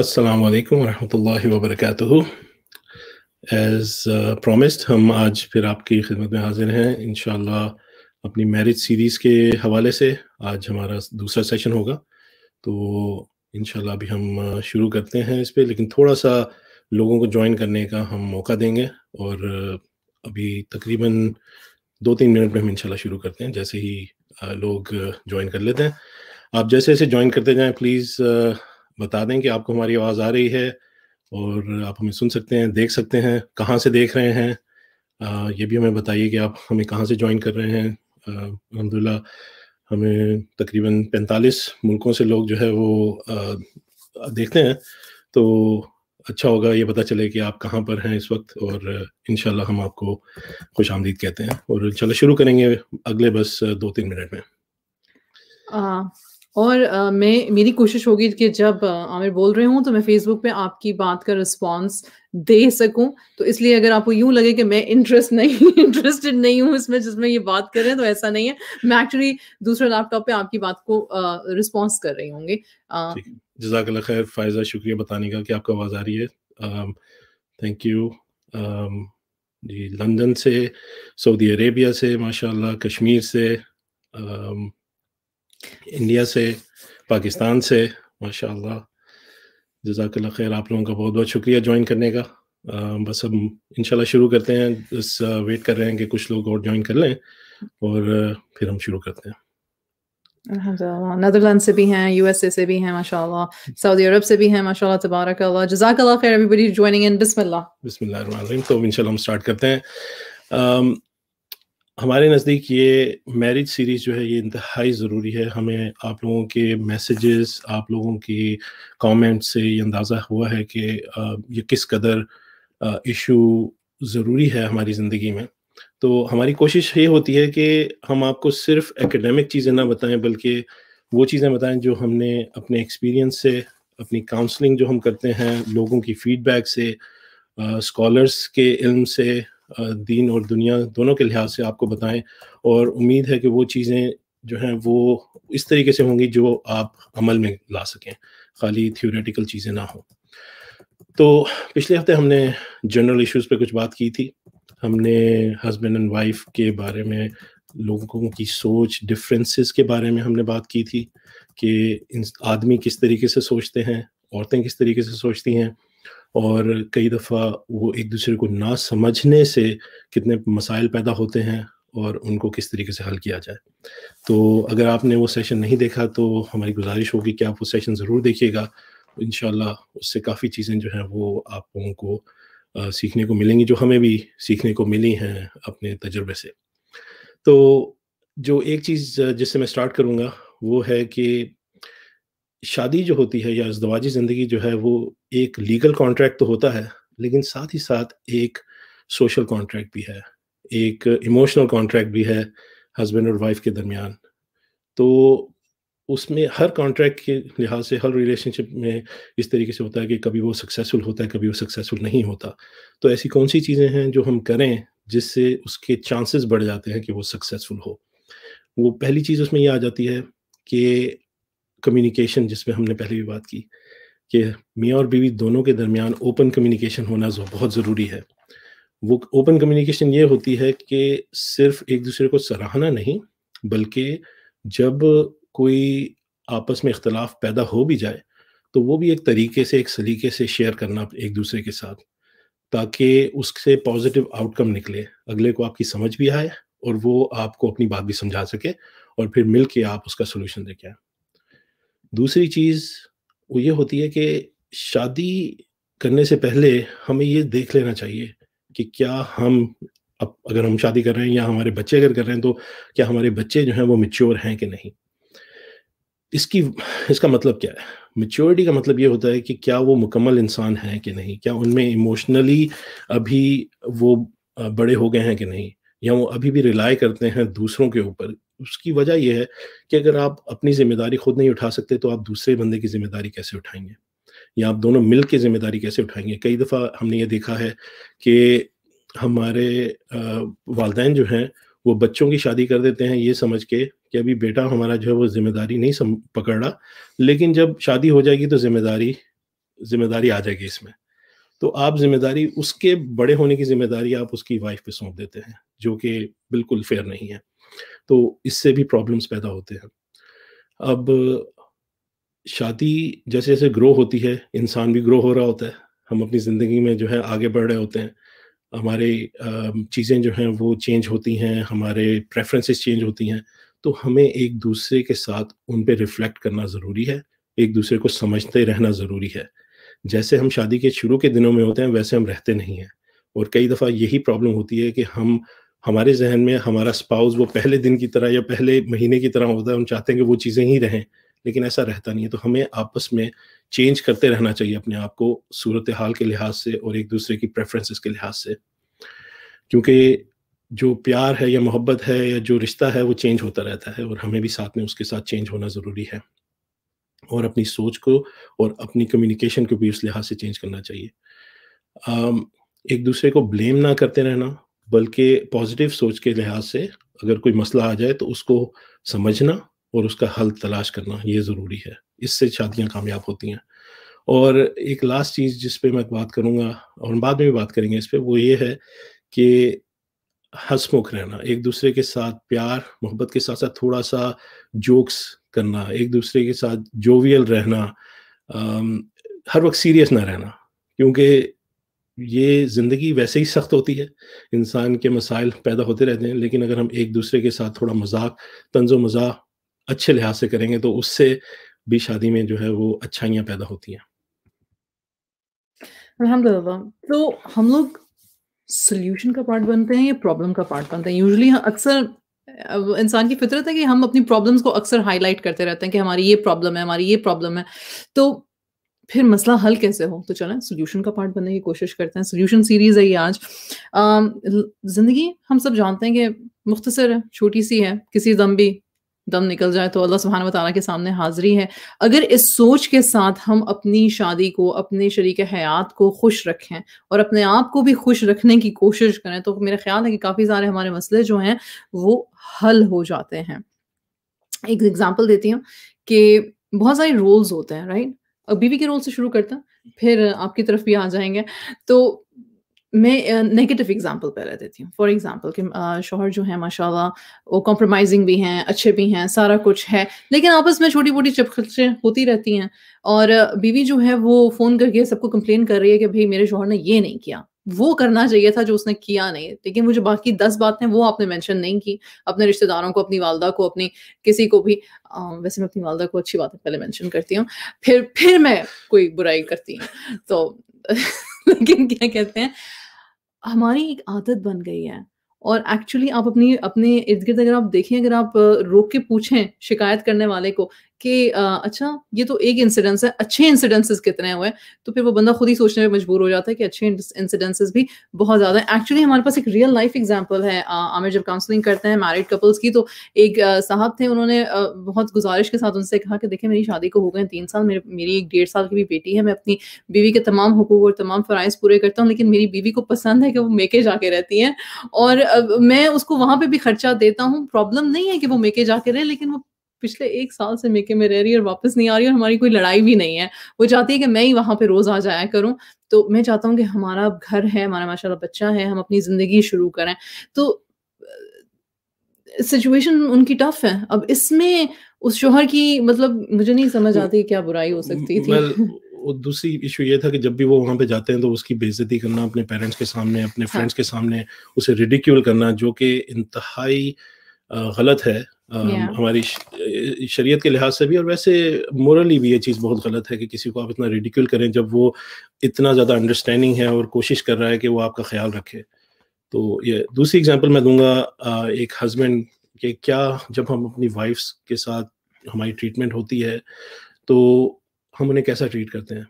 अस्सलाम वालेकुम रहमतुल्लाहि व बरकातुहू एज प्रॉमिस्ड हम आज फिर आपकी खिदमत में हाजिर हैं इन अपनी मैरिज सीरीज़ के हवाले से आज हमारा दूसरा सेशन होगा तो इन अभी हम शुरू करते हैं इस पर लेकिन थोड़ा सा लोगों को ज्वाइन करने का हम मौका देंगे और अभी तकरीबन दो तीन मिनट में हम इंशाल्लाह शुरू करते हैं जैसे ही लोग ज्वाइन कर लेते हैं आप जैसे जैसे ज्वाइन करते जाएं प्लीज़ बता दें कि आपको हमारी आवाज़ आ रही है और आप हमें सुन सकते हैं देख सकते हैं कहाँ से देख रहे हैं आ, ये भी हमें बताइए कि आप हमें कहाँ से ज्वाइन कर रहे हैं अलहमदिल्ला हमें तकरीबन 45 मुल्कों से लोग जो है वो आ, देखते हैं तो अच्छा होगा ये पता चले कि आप कहाँ पर हैं इस वक्त और इन हम आपको खुश आमदीद कहते हैं और इन शुरू करेंगे अगले बस दो तीन मिनट में हाँ। और uh, मैं मेरी कोशिश होगी कि जब uh, आमिर बोल रहे हूँ तो मैं फेसबुक पे आपकी बात का रिस्पांस दे सकूँ तो इसलिए अगर आपको यूं लगे कि मैं इंटरेस्ट नहीं इंटरेस्टेड नहीं हूँ इसमें जिसमें ये बात कर रहे हैं तो ऐसा नहीं है मैं एक्चुअली दूसरे लैपटॉप पे आपकी बात को रिस्पॉन्स uh, कर रही होंगे जजाकल्ला खैर फायजा शुक्रिया बताने का कि आपको आवाज़ आ रही है थैंक यू जी लंदन से सऊदी अरेबिया से माशाल्लाह कश्मीर से um, इंडिया से पाकिस्तान से माशा जजाकल्ला खैर आप लोगों का बहुत बहुत शुक्रिया ज्वाइन करने का आ, बस हम इनशाला शुरू करते हैं बस वेट कर रहे हैं कि कुछ लोग और ज्वाइन कर लें और फिर हम शुरू करते हैं नदरलैंड से भी हैं यूएसए से भी हैं माशा सऊदी अरब से भी हैं माशा तबारक जजाकल्ला खैर एवरीबडी ज्वाइनिंग इन बिस्मिल्लाह बिस्मिल्लाह तो इनशाला हम स्टार्ट करते हैं um, हमारे नज़दीक ये मैरिज सीरीज़ जो है ये इंतहाई ज़रूरी है हमें आप लोगों के मैसेजेस आप लोगों की कमेंट से ये अंदाज़ा हुआ है कि ये किस कदर इशू ज़रूरी है हमारी ज़िंदगी में तो हमारी कोशिश ये होती है कि हम आपको सिर्फ एकेडमिक चीज़ें ना बताएं बल्कि वो चीज़ें बताएं जो हमने अपने एक्सपीरियंस से अपनी काउंसलिंग जो हम करते हैं लोगों की फीडबैक से स्कॉलर्स के इल्म से दीन और दुनिया दोनों के लिहाज से आपको बताएं और उम्मीद है कि वो चीज़ें जो हैं वो इस तरीके से होंगी जो आप अमल में ला सकें खाली थियोरेटिकल चीज़ें ना हों तो पिछले हफ्ते हमने जनरल इश्यूज़ पे कुछ बात की थी हमने हस्बैंड एंड वाइफ के बारे में लोगों की सोच डिफरेंसेस के बारे में हमने बात की थी कि आदमी किस तरीके से सोचते हैं औरतें किस तरीके से सोचती हैं और कई दफ़ा वो एक दूसरे को ना समझने से कितने मसाइल पैदा होते हैं और उनको किस तरीके से हल किया जाए तो अगर आपने वो सेशन नहीं देखा तो हमारी गुजारिश होगी कि आप वो सेशन ज़रूर देखिएगा इन उससे काफ़ी चीज़ें जो हैं वो आप लोगों को सीखने को मिलेंगी जो हमें भी सीखने को मिली हैं अपने तजुर्बे से तो जो एक चीज़ जिससे मैं स्टार्ट करूँगा वो है कि शादी जो होती है या अजदवाजी ज़िंदगी जो है वो एक लीगल कॉन्ट्रैक्ट तो होता है लेकिन साथ ही साथ एक सोशल कॉन्ट्रैक्ट भी है एक इमोशनल कॉन्ट्रैक्ट भी है हस्बैंड और वाइफ के दरमियान तो उसमें हर कॉन्ट्रैक्ट के लिहाज से हर रिलेशनशिप में इस तरीके से होता है कि कभी वो सक्सेसफुल होता है कभी वो सक्सेसफुल नहीं होता तो ऐसी कौन सी चीज़ें हैं जो हम करें जिससे उसके चांसेस बढ़ जाते हैं कि वो सक्सेसफुल हो वो पहली चीज़ उसमें ये आ जाती है कि कम्युनिकेशन जिसमें हमने पहले भी बात की कि मियाँ और बीवी दोनों के दरमियान ओपन कम्युनिकेशन होना बहुत ज़रूरी है वो ओपन कम्युनिकेशन ये होती है कि सिर्फ एक दूसरे को सराहना नहीं बल्कि जब कोई आपस में इख्तलाफ पैदा हो भी जाए तो वो भी एक तरीके से एक सलीके से शेयर करना एक दूसरे के साथ ताकि उससे पॉजिटिव आउटकम निकले अगले को आपकी समझ भी आए और वो आपको अपनी बात भी समझा सके और फिर मिल के आप उसका सोल्यूशन दे के आए दूसरी चीज़ वो ये होती है कि शादी करने से पहले हमें ये देख लेना चाहिए कि क्या हम अब अगर हम शादी कर रहे हैं या हमारे बच्चे अगर कर रहे हैं तो क्या हमारे बच्चे जो हैं वो मिच्योर हैं कि नहीं इसकी इसका मतलब क्या है मिच्योरिटी का मतलब ये होता है कि क्या वो मुकम्मल इंसान हैं कि नहीं क्या उनमें इमोशनली अभी वो बड़े हो गए हैं कि नहीं या वो अभी भी रिलाय करते हैं दूसरों के ऊपर उसकी वजह यह है कि अगर आप अपनी जिम्मेदारी खुद नहीं उठा सकते तो आप दूसरे बंदे की जिम्मेदारी कैसे उठाएंगे या आप दोनों मिल के जिम्मेदारी कैसे उठाएंगे कई दफ़ा हमने ये देखा है कि हमारे वालदेन जो हैं वो बच्चों की शादी कर देते हैं ये समझ के कि अभी बेटा हमारा जो है वो जिम्मेदारी नहीं सम, पकड़ रहा लेकिन जब शादी हो जाएगी तो जिम्मेदारी जिम्मेदारी आ जाएगी इसमें तो आप जिम्मेदारी उसके बड़े होने की जिम्मेदारी आप उसकी वाइफ पे सौंप देते हैं जो कि बिल्कुल फेयर नहीं है तो इससे भी प्रॉब्लम्स पैदा होते हैं अब शादी जैसे जैसे ग्रो होती है इंसान भी ग्रो हो रहा होता है हम अपनी ज़िंदगी में जो है आगे बढ़ रहे होते हैं हमारे चीज़ें जो हैं वो चेंज होती हैं हमारे प्रेफरेंसेस चेंज होती हैं तो हमें एक दूसरे के साथ उन पर रिफ्लेक्ट करना ज़रूरी है एक दूसरे को समझते रहना ज़रूरी है जैसे हम शादी के शुरू के दिनों में होते हैं वैसे हम रहते नहीं हैं और कई दफ़ा यही प्रॉब्लम होती है कि हम हमारे जहन में हमारा स्पाउस वो पहले दिन की तरह या पहले महीने की तरह होता है हम चाहते हैं कि वो चीज़ें ही रहें लेकिन ऐसा रहता नहीं है तो हमें आपस में चेंज करते रहना चाहिए अपने आप को सूरत हाल के लिहाज से और एक दूसरे की प्रेफरेंसेस के लिहाज से क्योंकि जो प्यार है या मोहब्बत है या जो रिश्ता है वो चेंज होता रहता है और हमें भी साथ में उसके साथ चेंज होना ज़रूरी है और अपनी सोच को और अपनी कम्युनिकेशन को भी उस लिहाज से चेंज करना चाहिए um, एक दूसरे को ब्लेम ना करते रहना बल्कि पॉजिटिव सोच के लिहाज से अगर कोई मसला आ जाए तो उसको समझना और उसका हल तलाश करना ये ज़रूरी है इससे शादियाँ कामयाब होती हैं और एक लास्ट चीज़ जिस पर मैं बात करूँगा और बाद में भी बात करेंगे इस पर वो ये है कि हंसमुख रहना एक दूसरे के साथ प्यार मोहब्बत के साथ साथ थोड़ा सा जोक्स करना एक दूसरे के साथ जोवियल रहना हर वक्त सीरियस ना रहना क्योंकि ये ज़िंदगी वैसे ही सख्त होती है इंसान के मसाइल पैदा होते रहते हैं लेकिन अगर हम एक दूसरे के साथ थोड़ा मजाक तंज मजाक अच्छे लिहाज से करेंगे तो उससे भी शादी में जो है वो अच्छाइयाँ पैदा होती हैं अलहमदिल्ला तो हम लोग सोल्यूशन का पार्ट बनते हैं या प्रॉब्लम का पार्ट बनते हैं यूजली अक्सर इंसान की फितरत है कि हम अपनी प्रॉब्लम्स को अक्सर हाईलाइट करते रहते हैं कि हमारी ये प्रॉब्लम है हमारी ये प्रॉब्लम है तो फिर मसला हल कैसे हो तो चलें सोल्यूशन का पार्ट बनने की कोशिश करते हैं सोल्यूशन सीरीज है ये आज ज़िंदगी हम सब जानते हैं कि मुख्तसर है छोटी सी है किसी दम भी दम निकल जाए तो अल्लाह सुबहाना तला के सामने हाजिरी है अगर इस सोच के साथ हम अपनी शादी को अपने शरीक हयात को खुश रखें और अपने आप को भी खुश रखने की कोशिश करें तो मेरा ख्याल है कि काफ़ी सारे हमारे मसले जो हैं वो हल हो जाते हैं एक एग्जाम्पल देती हूँ कि बहुत सारे रोल्स होते हैं राइट अब बीवी के रोल से शुरू करता फिर आपकी तरफ भी आ जाएंगे तो मैं नेगेटिव एग्जांपल पहले देती हूँ फॉर एग्जांपल कि शोहर जो है माशाल्लाह वो कॉम्प्रोमाइजिंग भी हैं अच्छे भी हैं सारा कुछ है लेकिन आपस में छोटी मोटी चिपखचें होती रहती हैं और बीवी जो है वो फ़ोन करके सबको कंप्लेन कर रही है कि भाई मेरे शोहर ने ये नहीं किया वो करना चाहिए था जो उसने किया नहीं लेकिन मुझे बाकी दस बातें वो आपने मेंशन नहीं की अपने रिश्तेदारों को अपनी वालदा को अपनी किसी को भी आ, वैसे मैं अपनी वालदा को अच्छी बातें पहले मेंशन करती हूँ फिर फिर मैं कोई बुराई करती हूँ तो लेकिन क्या कहते हैं हमारी एक आदत बन गई है और एक्चुअली आप अपनी अपने इर्द गिर्द अगर आप देखें अगर आप रोक के पूछें शिकायत करने वाले को कि अच्छा ये तो एक इंसिडेंस है अच्छे इंसिडेंसेस कितने हुए तो फिर वो बंदा खुद ही सोचने में मजबूर हो जाता है कि अच्छे इंसिडेंसेस भी बहुत ज़्यादा है एक्चुअली हमारे पास एक रियल लाइफ एग्जाम्पल है आमिर जब काउंसलिंग करते हैं मैरिड कपल्स की तो एक साहब थे उन्होंने बहुत गुजारिश के साथ उनसे कहा कि देखिए मेरी शादी को हो गए तीन साल मेरे मेरी एक डेढ़ साल की भी बेटी है मैं अपनी बीवी के तमाम हकूक और तमाम फ़राइज़ पूरे करता हूँ लेकिन मेरी बीवी को पसंद है कि वो मेके जाके रहती है और मैं उसको वहां पर भी खर्चा देता हूँ प्रॉब्लम नहीं है कि वो मेके जाके रहे लेकिन वो पिछले एक साल से मेके में रह रही है और वापस नहीं आ रही और हमारी कोई लड़ाई भी नहीं है वो चाहती है कि मैं ही वहाँ पे रोज आ जाया करूँ तो मैं चाहता हूँ कि हमारा घर है हमारा माशाल्लाह बच्चा है हम अपनी जिंदगी शुरू करें तो सिचुएशन उनकी टफ है अब इसमें उस शोहर की मतलब मुझे नहीं समझ आती क्या बुराई हो सकती थी वो दूसरी इशू ये था कि जब भी वो वहाँ पे जाते हैं तो उसकी बेजती करना अपने पेरेंट्स के सामने अपने फ्रेंड्स हाँ. के सामने उसे रिडिक्यूल करना जो कि इंतहाई गलत है हमारी शरीयत के लिहाज से भी और वैसे मोरली भी ये चीज़ बहुत गलत है कि किसी को आप इतना रिडिक्यूल करें जब वो इतना ज़्यादा अंडरस्टैंडिंग है और कोशिश कर रहा है कि वो आपका ख्याल रखे तो ये दूसरी एग्जांपल मैं दूंगा एक हस्बैंड के क्या जब हम अपनी वाइफ्स के साथ हमारी ट्रीटमेंट होती है तो हम उन्हें कैसा ट्रीट करते हैं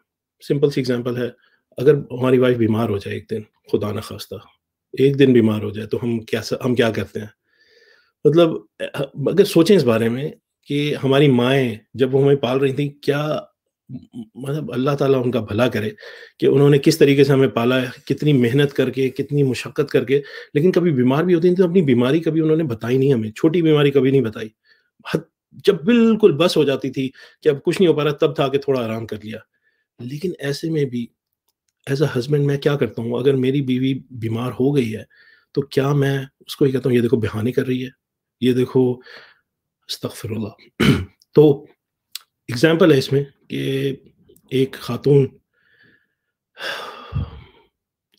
सिंपल सी एग्जाम्पल है अगर हमारी वाइफ बीमार हो जाए एक दिन खुदा न खास्ता एक दिन बीमार हो जाए तो हम कैसा हम क्या करते हैं मतलब अगर सोचें इस बारे में कि हमारी माएँ जब वो हमें पाल रही थी क्या मतलब अल्लाह ताला उनका भला करे कि उन्होंने किस तरीके से हमें पाला है कितनी मेहनत करके कितनी मुशक्क़त करके लेकिन कभी बीमार भी होती थी तो अपनी बीमारी कभी उन्होंने बताई नहीं हमें छोटी बीमारी कभी नहीं बताई जब बिल्कुल बस हो जाती थी कि अब कुछ नहीं हो पा रहा तब था कि थोड़ा आराम कर लिया लेकिन ऐसे में भी एज अ हस्बैंड मैं क्या करता हूँ अगर मेरी बीवी बीमार हो गई है तो क्या मैं उसको ही कहता हूँ ये देखो बिहानी कर रही है ये देखो अस्तफरल्ला तो एग्जाम्पल है इसमें कि एक खातून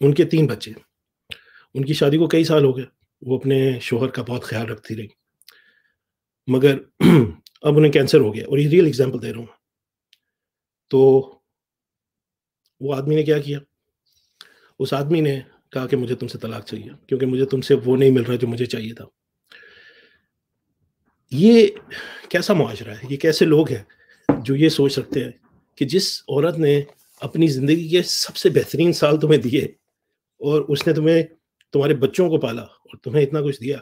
उनके तीन बच्चे उनकी शादी को कई साल हो गए वो अपने शोहर का बहुत ख्याल रखती रही मगर अब उन्हें कैंसर हो गया और ये रियल एग्जाम्पल दे रहा हूँ तो वो आदमी ने क्या किया उस आदमी ने कहा कि मुझे तुमसे तलाक चाहिए क्योंकि मुझे तुमसे वो नहीं मिल रहा जो मुझे चाहिए था ये कैसा मुआरा है ये कैसे लोग हैं जो ये सोच सकते हैं कि जिस औरत ने अपनी ज़िंदगी के सबसे बेहतरीन साल तुम्हें दिए और उसने तुम्हें तुम्हारे बच्चों को पाला और तुम्हें इतना कुछ दिया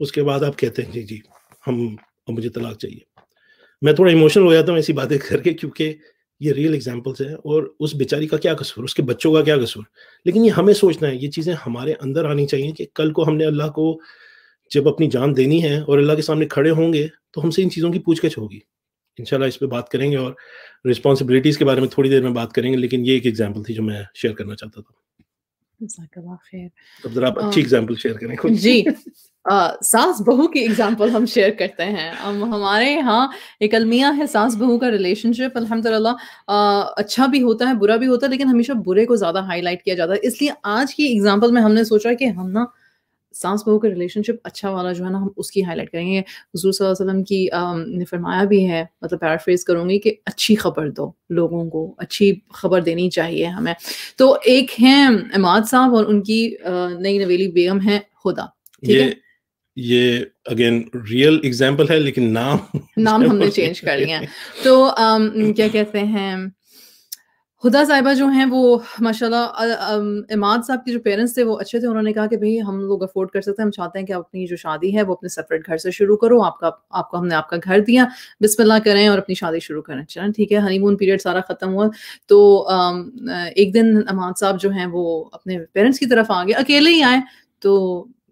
उसके बाद आप कहते हैं जी जी हम अब मुझे तलाक चाहिए मैं थोड़ा इमोशनल हो जाता हूँ ऐसी बातें करके क्योंकि ये रियल एग्जाम्पल्स हैं और उस बेचारी का क्या कसूर उसके बच्चों का क्या कसूर लेकिन ये हमें सोचना है ये चीज़ें हमारे अंदर आनी चाहिए कि कल को हमने अल्लाह को जब अपनी जान देनी है और अल्लाह के सामने खड़े होंगे तो हमसे इन चीज़ों की पूछगछ होगी इंशाल्लाह इस पर बात करेंगे और रिस्पॉन्सिबिलिटीज़ के बारे में थोड़ी देर में बात करेंगे लेकिन ये एक एग्जाम्पल थी जो मैं शेयर करना चाहता था अब आप अच्छी एग्जाम्पल शेयर करें खुद जी सास बहू की एग्जाम्पल हम शेयर करते हैं हम हमारे यहाँ एक अलमिया है सास बहू का रिलेशनशिप अल्हम्दुलिल्लाह अच्छा भी होता है बुरा भी होता है लेकिन हमेशा बुरे को ज़्यादा हाईलाइट किया जाता है इसलिए आज की एग्जाम्पल में हमने सोचा कि हम ना सांस बहू का रिलेशनशिप अच्छा वाला जो है ना हम उसकी हाईलाइट करेंगे हजूर वसल्लम की ने फरमाया भी है मतलब पैराफ्रेज करूँगी कि अच्छी खबर दो लोगों को अच्छी खबर देनी चाहिए हमें तो एक हैं इमाद साहब और उनकी नई नवेली बेगम है खुदा ठीक है ये अगेन रियल एग्जाम्पल है लेकिन नाम नाम हमने चेंज कर लिया तो um, क्या कहते हैं हुदा साहिबा जो हैं वो माशाल्लाह इमाद साहब के जो पेरेंट्स थे वो अच्छे थे उन्होंने कहा कि भाई हम लोग अफोर्ड कर सकते हैं हम चाहते हैं कि आप अपनी जो शादी है वो अपने सेपरेट घर से शुरू करो आपका आपको हमने आपका घर दिया बिस्मिल्लाह करें और अपनी शादी शुरू करें चलें ठीक है हनीमून पीरियड सारा ख़त्म हुआ तो एक दिन इमाद साहब जो हैं वो अपने पेरेंट्स की तरफ आ गए अकेले ही आए तो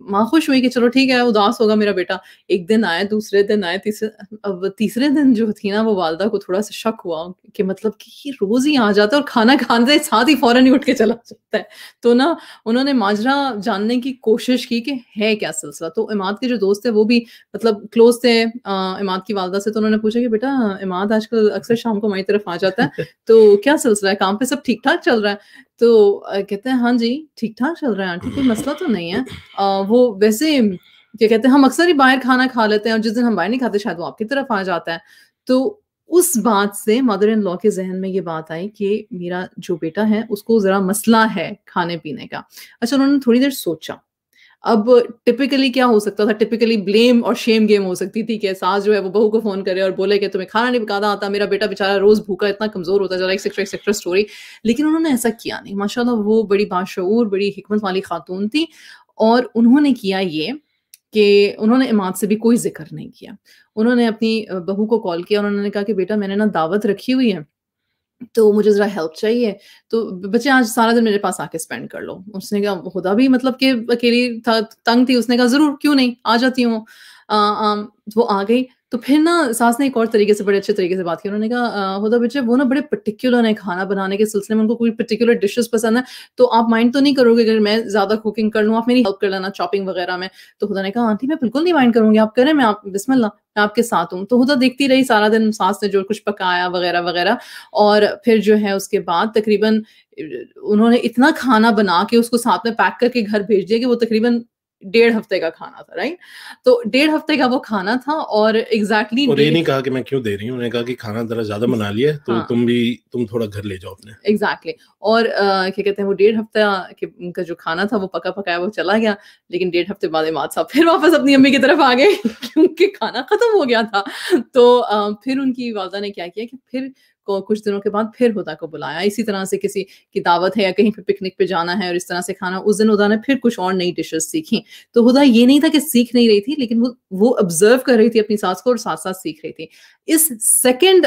माँ खुश हुई कि चलो ठीक है उदास होगा मेरा बेटा एक दिन आए दूसरे दिन आए तीसरे अब तीसरे दिन जो थी ना वो वालदा को थोड़ा सा शक हुआ कि मतलब कि ये रोज ही आ जाता है और खाना खाने के साथ ही फौरन ही उठ के चला जाता है तो ना उन्होंने माजरा जानने की कोशिश की कि है क्या सिलसिला तो इमाद के जो दोस्त थे वो भी मतलब क्लोज थे इमाद की वालदा से तो उन्होंने पूछा कि बेटा इमाद आजकल अक्सर शाम को मेरी तरफ आ जाता है तो क्या सिलसिला है काम पे सब ठीक ठाक चल रहा है तो कहते हैं हाँ जी ठीक ठाक चल रहा है आंटी कोई मसला तो नहीं है वो वैसे क्या कहते हैं हम अक्सर ही बाहर खाना खा लेते हैं और जिस दिन हम बाहर नहीं खाते शायद वो आपकी तरफ आ जाता है तो उस बात से मदर इन लॉ के जहन में ये बात आई कि मेरा जो बेटा है उसको ज़रा मसला है खाने पीने का अच्छा उन्होंने थोड़ी देर सोचा अब टिपिकली क्या हो सकता था टिपिकली ब्लेम और शेम गेम हो सकती थी कि सास जो है वो बहू को फोन करे और बोले कि तुम्हें खाना नहीं पकाना आता मेरा बेटा बेचारा रोज भूखा इतना कमजोर होता जा रहा एक्सेट्रा एक्सेट्रा स्टोरी लेकिन उन्होंने ऐसा किया नहीं माशाल्लाह वो बड़ी बाशूर बड़ी हिकमत वाली खातून थी और उन्होंने किया ये कि उन्होंने इमाद से भी कोई जिक्र नहीं किया उन्होंने अपनी बहू को कॉल किया उन्होंने कहा कि बेटा मैंने ना दावत रखी हुई है तो मुझे ज़रा हेल्प चाहिए तो बच्चे आज सारा दिन मेरे पास आके स्पेंड कर लो उसने कहा खुदा भी मतलब कि अकेली था तंग थी उसने कहा ज़रूर क्यों नहीं आ जाती हूँ वो आ गई तो फिर ना सास ने एक और तरीके से बड़े अच्छे तरीके से बात की उन्होंने कहा होदा बच्चे वो ना बड़े पर्टिकुलर है खाना बनाने के सिलसिले में उनको कोई पर्टिकुलर डिशेस पसंद है तो आप माइंड तो नहीं करोगे अगर मैं ज़्यादा कुकिंग कर लूँ आप मेरी हेल्प कर लेना चॉपिंग वगैरह में तो खुदा ने कहा आंटी मैं बिल्कुल नहीं माइंड करूंगी आप करें मैं आप बिस्मिल्ला मैं आपके साथ हूँ तो खुदा देखती रही सारा दिन सास ने जो कुछ पकाया वगैरह वगैरह और फिर जो है उसके बाद तकरीबन उन्होंने इतना खाना बना के उसको साथ में पैक करके घर भेज दिया कि वो तकरीबन डेढ़ हफ्ते का खाना था राइट तो डेढ़ हफ्ते का वो खाना था और एग्जैक्टली exactly और ये नहीं कहा कि मैं क्यों दे रही हूँ उन्होंने कहा कि खाना जरा ज्यादा बना लिया तो हाँ, तुम भी तुम थोड़ा घर ले जाओ अपने एग्जैक्टली exactly. और क्या कहते हैं वो डेढ़ हफ्ते का जो खाना था वो पका पकाया वो चला गया लेकिन डेढ़ हफ्ते बाद इमाद साहब फिर वापस अपनी अम्मी की तरफ आ गए क्योंकि खाना खत्म हो गया था तो आ, फिर उनकी वालदा ने क्या किया कि फिर को कुछ दिनों के बाद फिर हुदा को बुलाया इसी तरह से किसी की दावत है या कहीं पर पिकनिक पे जाना है और इस तरह से खाना उस दिन हुदा ने फिर कुछ और नई डिशेस सीखी तो हुदा ये नहीं था कि सीख नहीं रही थी लेकिन वो ऑब्जर्व कर रही थी अपनी सास को और साथ साथ सीख रही थी इस सेकेंड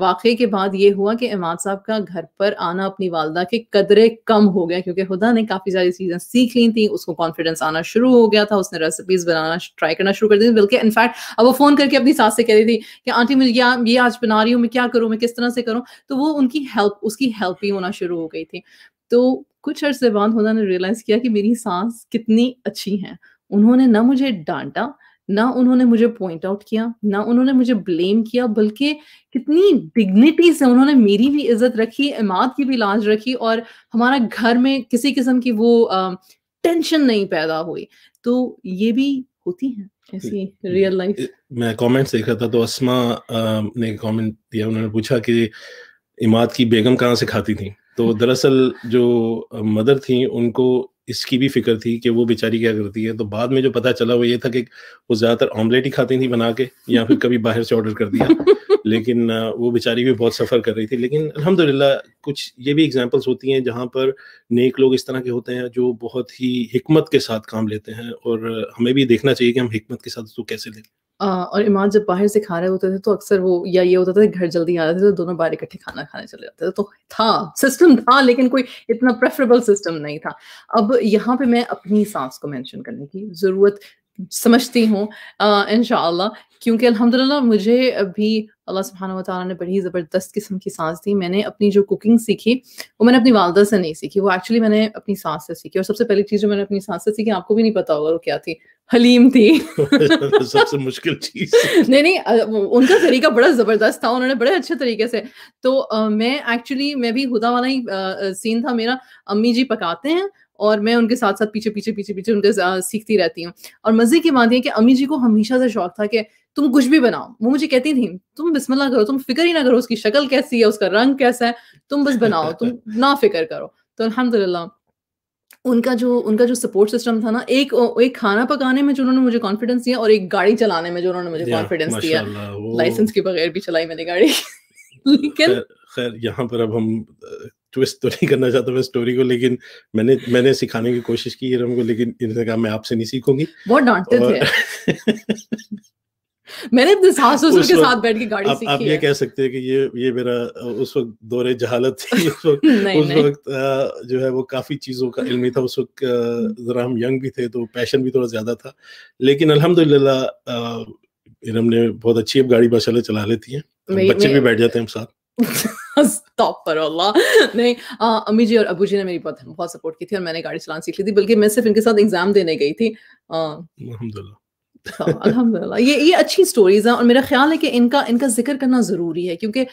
वाक़े के बाद ये हुआ कि इमाद साहब का घर पर आना अपनी वालदा के कदरे कम हो गया क्योंकि हुदा ने काफ़ी सारी चीज़ें सीख ली थी उसको कॉन्फिडेंस आना शुरू हो गया था उसने रेसिपीज़ बनाना ट्राई करना शुरू कर दी बल्कि इनफैक्ट अब वो फ़ोन करके अपनी सास से कह रही थी कि आंटी मैं ये आज बना रही हूँ मैं क्या करूँ मैं किस तरह से करूँ तो वो उनकी हेल्प उसकी हेल्प ही होना शुरू हो गई थी तो कुछ अर्से बाद उन्होंने रियलाइज किया कि मेरी सांस कितनी अच्छी हैं उन्होंने ना मुझे डांटा ना उन्होंने मुझे पॉइंट आउट किया ना उन्होंने मुझे ब्लेम किया बल्कि कितनी डिग्निटी से उन्होंने मेरी भी इज्जत रखी इमाद की भी लाज रखी और हमारा घर में किसी किस्म की वो टेंशन नहीं पैदा हुई तो ये भी होती हैं रियल लाइफ मैं कमेंट देख रहा था तो अस्मा ने कमेंट दिया उन्होंने पूछा कि इमाद की बेगम कहाँ से खाती थी तो दरअसल जो मदर थी उनको इसकी भी फिक्र थी कि वो बेचारी क्या करती है तो बाद में जो पता चला वो ये था कि वो ज्यादातर ऑमलेट ही खाती थी बना के या फिर कभी बाहर से ऑर्डर कर दिया लेकिन वो बेचारी भी बहुत सफ़र कर रही थी लेकिन अल्हम्दुलिल्लाह कुछ ये भी एग्जांपल्स होती हैं जहाँ पर नेक लोग इस तरह के होते हैं जो बहुत ही हमत के साथ काम लेते हैं और हमें भी देखना चाहिए कि हम हमत के साथ उसको कैसे लें और ईमान जब बाहर से रहे होते थे तो अक्सर वो या ये होता था घर जल्दी आ रहे थे तो दोनों बाहर इकट्ठे खाना खाने चले जाते थे तो था सिस्टम था लेकिन कोई इतना प्रेफरेबल सिस्टम नहीं था अब यहाँ पे मैं अपनी सांस को मेंशन करने की ज़रूरत समझती हूँ इन क्योंकि अल्हम्दुलिल्लाह मुझे अभी अल्लाह सुबहान तारा ने बड़ी ज़बरदस्त किस्म की सांस दी मैंने अपनी जो कुकिंग सीखी वो मैंने अपनी वालदा से नहीं सीखी वो एक्चुअली मैंने अपनी सांस से सीखी और सबसे पहली चीज़ जो मैंने अपनी सांस से सीखी आपको भी नहीं पता होगा वो क्या थी हलीम थी सबसे मुश्किल चीज नहीं नहीं उनका तरीका बड़ा जबरदस्त था उन्होंने बड़े अच्छे तरीके से तो आ, मैं एक्चुअली मैं भी हुदा वाला ही आ, सीन था मेरा अम्मी जी पकाते हैं और मैं उनके साथ साथ पीछे पीछे पीछे पीछे उनके सीखती रहती हूँ और मजे की बात यह कि अम्मी जी को हमेशा से शौक था कि तुम कुछ भी बनाओ वो मुझे कहती थी तुम बिस्मिल्लाह करो तुम फिक्र ही ना करो उसकी शक्ल कैसी है उसका रंग कैसा है तुम बस बनाओ तुम ना फिक्र करो तो अलहमदुल्ला उनका जो उनका जो सपोर्ट सिस्टम था ना एक एक खाना पकाने में जो उन्होंने मुझे कॉन्फिडेंस दिया और एक गाड़ी चलाने में जो उन्होंने मुझे कॉन्फिडेंस दिया लाइसेंस के बगैर भी चलाई मैंने गाड़ी लेकिन खैर यहाँ पर अब हम ट्विस्ट तो नहीं करना चाहता मैं स्टोरी को लेकिन मैंने मैंने सिखाने की कोशिश की इरम को लेकिन इन्होंने कहा मैं आपसे नहीं सीखूंगी बहुत डांटते थे मैंने अपने सास ससुर के साथ बैठ के गाड़ी आप, सीखी आप ये कह सकते हैं कि ये ये मेरा उस वक्त दौरे जहालत थी उस वक्त उस वक्त जो है वो काफी चीजों का इल्मी था उस वक्त जरा हम यंग भी थे तो पैशन भी थोड़ा ज्यादा था लेकिन अल्हम्दुलिल्लाह हमने बहुत अच्छी अब गाड़ी माशाल्लाह चला लेती है बच्चे भी बैठ जाते हैं हम साथ स्टॉप पर अल्लाह नहीं अम्मी जी और अबू जी ने मेरी बहुत बहुत सपोर्ट की थी और मैंने गाड़ी चलाना सीख ली थी बल्कि मैं सिर्फ इनके साथ एग्जाम देने गई थी अल्हम्दुलिल्लाह अल्हम्दुलिल्लाह ये ये अच्छी स्टोरीज हैं और मेरा ख्याल है कि इनका इनका जिक्र करना ज़रूरी है क्योंकि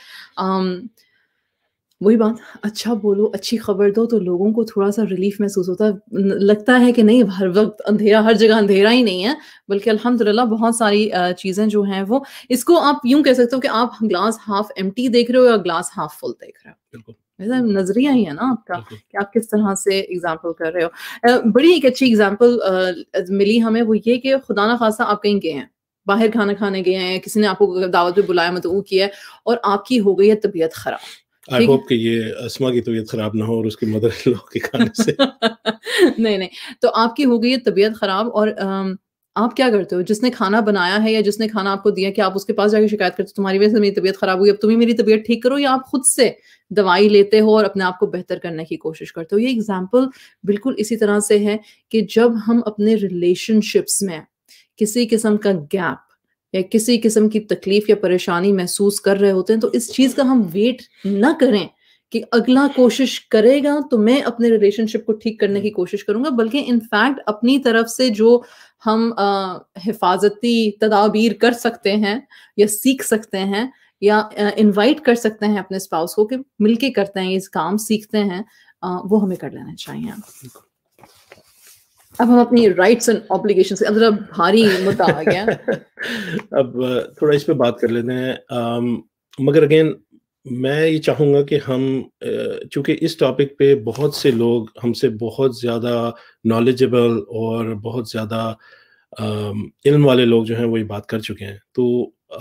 वही बात अच्छा बोलो अच्छी खबर दो तो लोगों को थोड़ा सा रिलीफ महसूस होता है लगता है कि नहीं हर वक्त अंधेरा हर जगह अंधेरा ही नहीं है बल्कि अल्हम्दुलिल्लाह बहुत सारी चीज़ें जो हैं वो इसको आप यूं कह सकते हो कि आप ग्लास हाफ एम्प्टी देख रहे हो या ग्लास हाफ फुल देख रहे हो बिल्कुल नजरिया ही है ना आपका कि आप किस तरह से एग्जाम्पल कर रहे हो बड़ी एक अच्छी एग्जाम्पल मिली हमें वो ये कि खुदा ना खासा आप कहीं गए हैं बाहर खाना खाने गए हैं किसी ने आपको दावत पे बुलाया मतलब वो किया है और आपकी हो गई है तबीयत खराब आई होप कि ये अस्मा की तबीयत खराब ना हो और उसकी मदर इन लॉ के खाने से नहीं नहीं तो आपकी हो गई है तबीयत खराब और आ, आप क्या करते हो जिसने खाना बनाया है या जिसने खाना आपको दिया कि आप उसके पास जाकर शिकायत करते हो तुम्हारी वजह से मेरी तबीयत खराब हुई अब तुम्हें मेरी तबीयत ठीक करो या आप खुद से दवाई लेते हो और अपने आप को बेहतर करने की कोशिश करते हो ये एग्जाम्पल बिल्कुल इसी तरह से है कि जब हम अपने रिलेशनशिप्स में किसी किस्म का गैप या किसी किस्म की तकलीफ या परेशानी महसूस कर रहे होते हैं तो इस चीज का हम वेट ना करें कि अगला कोशिश करेगा तो मैं अपने रिलेशनशिप को ठीक करने की कोशिश करूंगा बल्कि इनफैक्ट अपनी तरफ से जो हम हिफाजती तदाबीर कर सकते हैं या सीख सकते हैं या इनवाइट कर सकते हैं अपने स्पाउस को कि मिलके करते हैं इस काम सीखते हैं वो हमें कर लेना चाहिए अब हम अपनी राइट्स एंड ऑब्लिगेशन से अंदर भारी मुद्दा आ गया अब थोड़ा इस पे बात कर लेते हैं मगर अगेन मैं ये चाहूँगा कि हम चूँकि इस टॉपिक पे बहुत से लोग हमसे बहुत ज़्यादा नॉलेजेबल और बहुत ज़्यादा इल्म वाले लोग जो हैं वो ये बात कर चुके हैं तो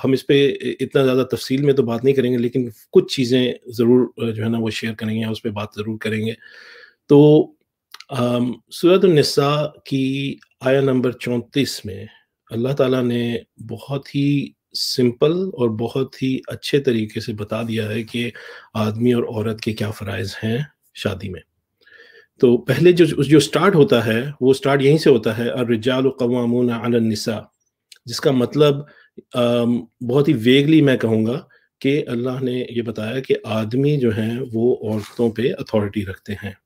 हम इस पर इतना ज़्यादा तफसील में तो बात नहीं करेंगे लेकिन कुछ चीज़ें ज़रूर जो है ना वो शेयर करेंगे उस पर बात ज़रूर करेंगे तो सूरत नसा की आया नंबर चौंतीस में अल्लाह ताला ने बहुत ही सिंपल और बहुत ही अच्छे तरीके से बता दिया है कि आदमी और औरत के क्या फ़राइज़ हैं शादी में तो पहले जो जो स्टार्ट होता है वो स्टार्ट यहीं से होता है रिजाल कवामून अलनिसा जिसका मतलब बहुत ही वेगली मैं कहूँगा कि अल्लाह ने ये बताया कि आदमी जो हैं वो औरतों पे अथॉरिटी रखते हैं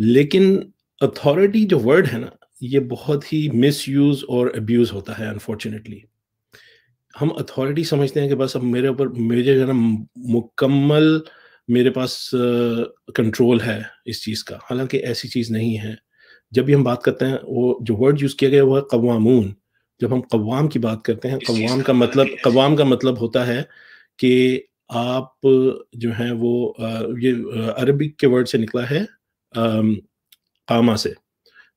लेकिन अथॉरिटी जो वर्ड है ना ये बहुत ही मिस और अब्यूज़ होता है अनफॉर्चुनेटली हम अथॉरिटी समझते हैं कि बस अब मेरे ऊपर मेरे जो है ना मुकम्मल मेरे पास कंट्रोल है इस चीज़ का हालांकि ऐसी चीज़ नहीं है जब भी हम बात करते हैं वो जो वर्ड यूज़ किया गया वो है कवामून जब हम कवाम की बात करते हैं कवाम का मतलब कवाम का मतलब होता है कि आप जो है वो ये अरबिक के वर्ड से निकला है कामा से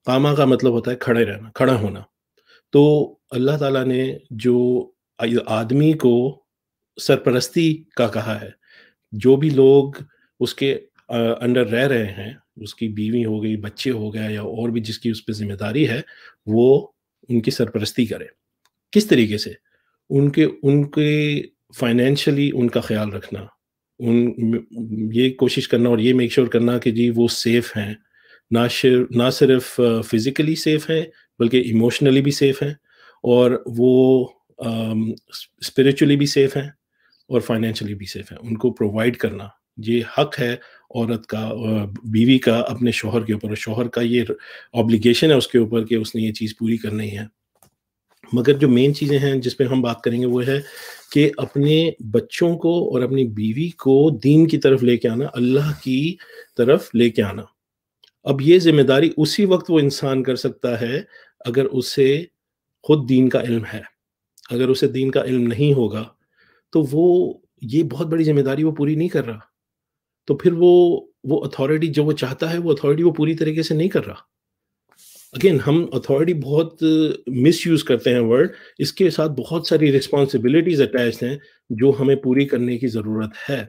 कामा का मतलब होता है खड़े रहना खड़ा होना तो अल्लाह ताला ने जो आदमी को सरपरस्ती का कहा है जो भी लोग उसके अंडर रह रहे हैं उसकी बीवी हो गई बच्चे हो गए या और भी जिसकी उस पर जिम्मेदारी है वो उनकी सरपरस्ती करे किस तरीके से उनके उनके फाइनेंशियली उनका ख्याल रखना उन ये कोशिश करना और ये मेक श्योर sure करना कि जी वो सेफ हैं ना शिर, ना सिर्फ फिज़िकली सेफ हैं बल्कि इमोशनली भी सेफ हैं और वो स्पिरिचुअली um, भी सेफ हैं और फाइनेंशियली भी सेफ हैं उनको प्रोवाइड करना ये हक है औरत का बीवी का अपने शोहर के ऊपर शोहर का ये ऑब्लिगेशन है उसके ऊपर कि उसने ये चीज़ पूरी करनी है मगर जो मेन चीज़ें हैं जिस पे हम बात करेंगे वो है कि अपने बच्चों को और अपनी बीवी को दीन की तरफ लेके आना अल्लाह की तरफ लेके आना अब ये जिम्मेदारी उसी वक्त वो इंसान कर सकता है अगर उसे खुद दीन का इल्म है अगर उसे दीन का इल्म नहीं होगा तो वो ये बहुत बड़ी जिम्मेदारी वो पूरी नहीं कर रहा तो फिर वो वो अथॉरिटी जो वो चाहता है वो अथॉरिटी वो पूरी तरीके से नहीं कर रहा अगेन हम अथॉरिटी बहुत मिस यूज़ करते हैं वर्ड इसके साथ बहुत सारी रिस्पॉन्सिबिलिटीज़ अटैच हैं जो हमें पूरी करने की ज़रूरत है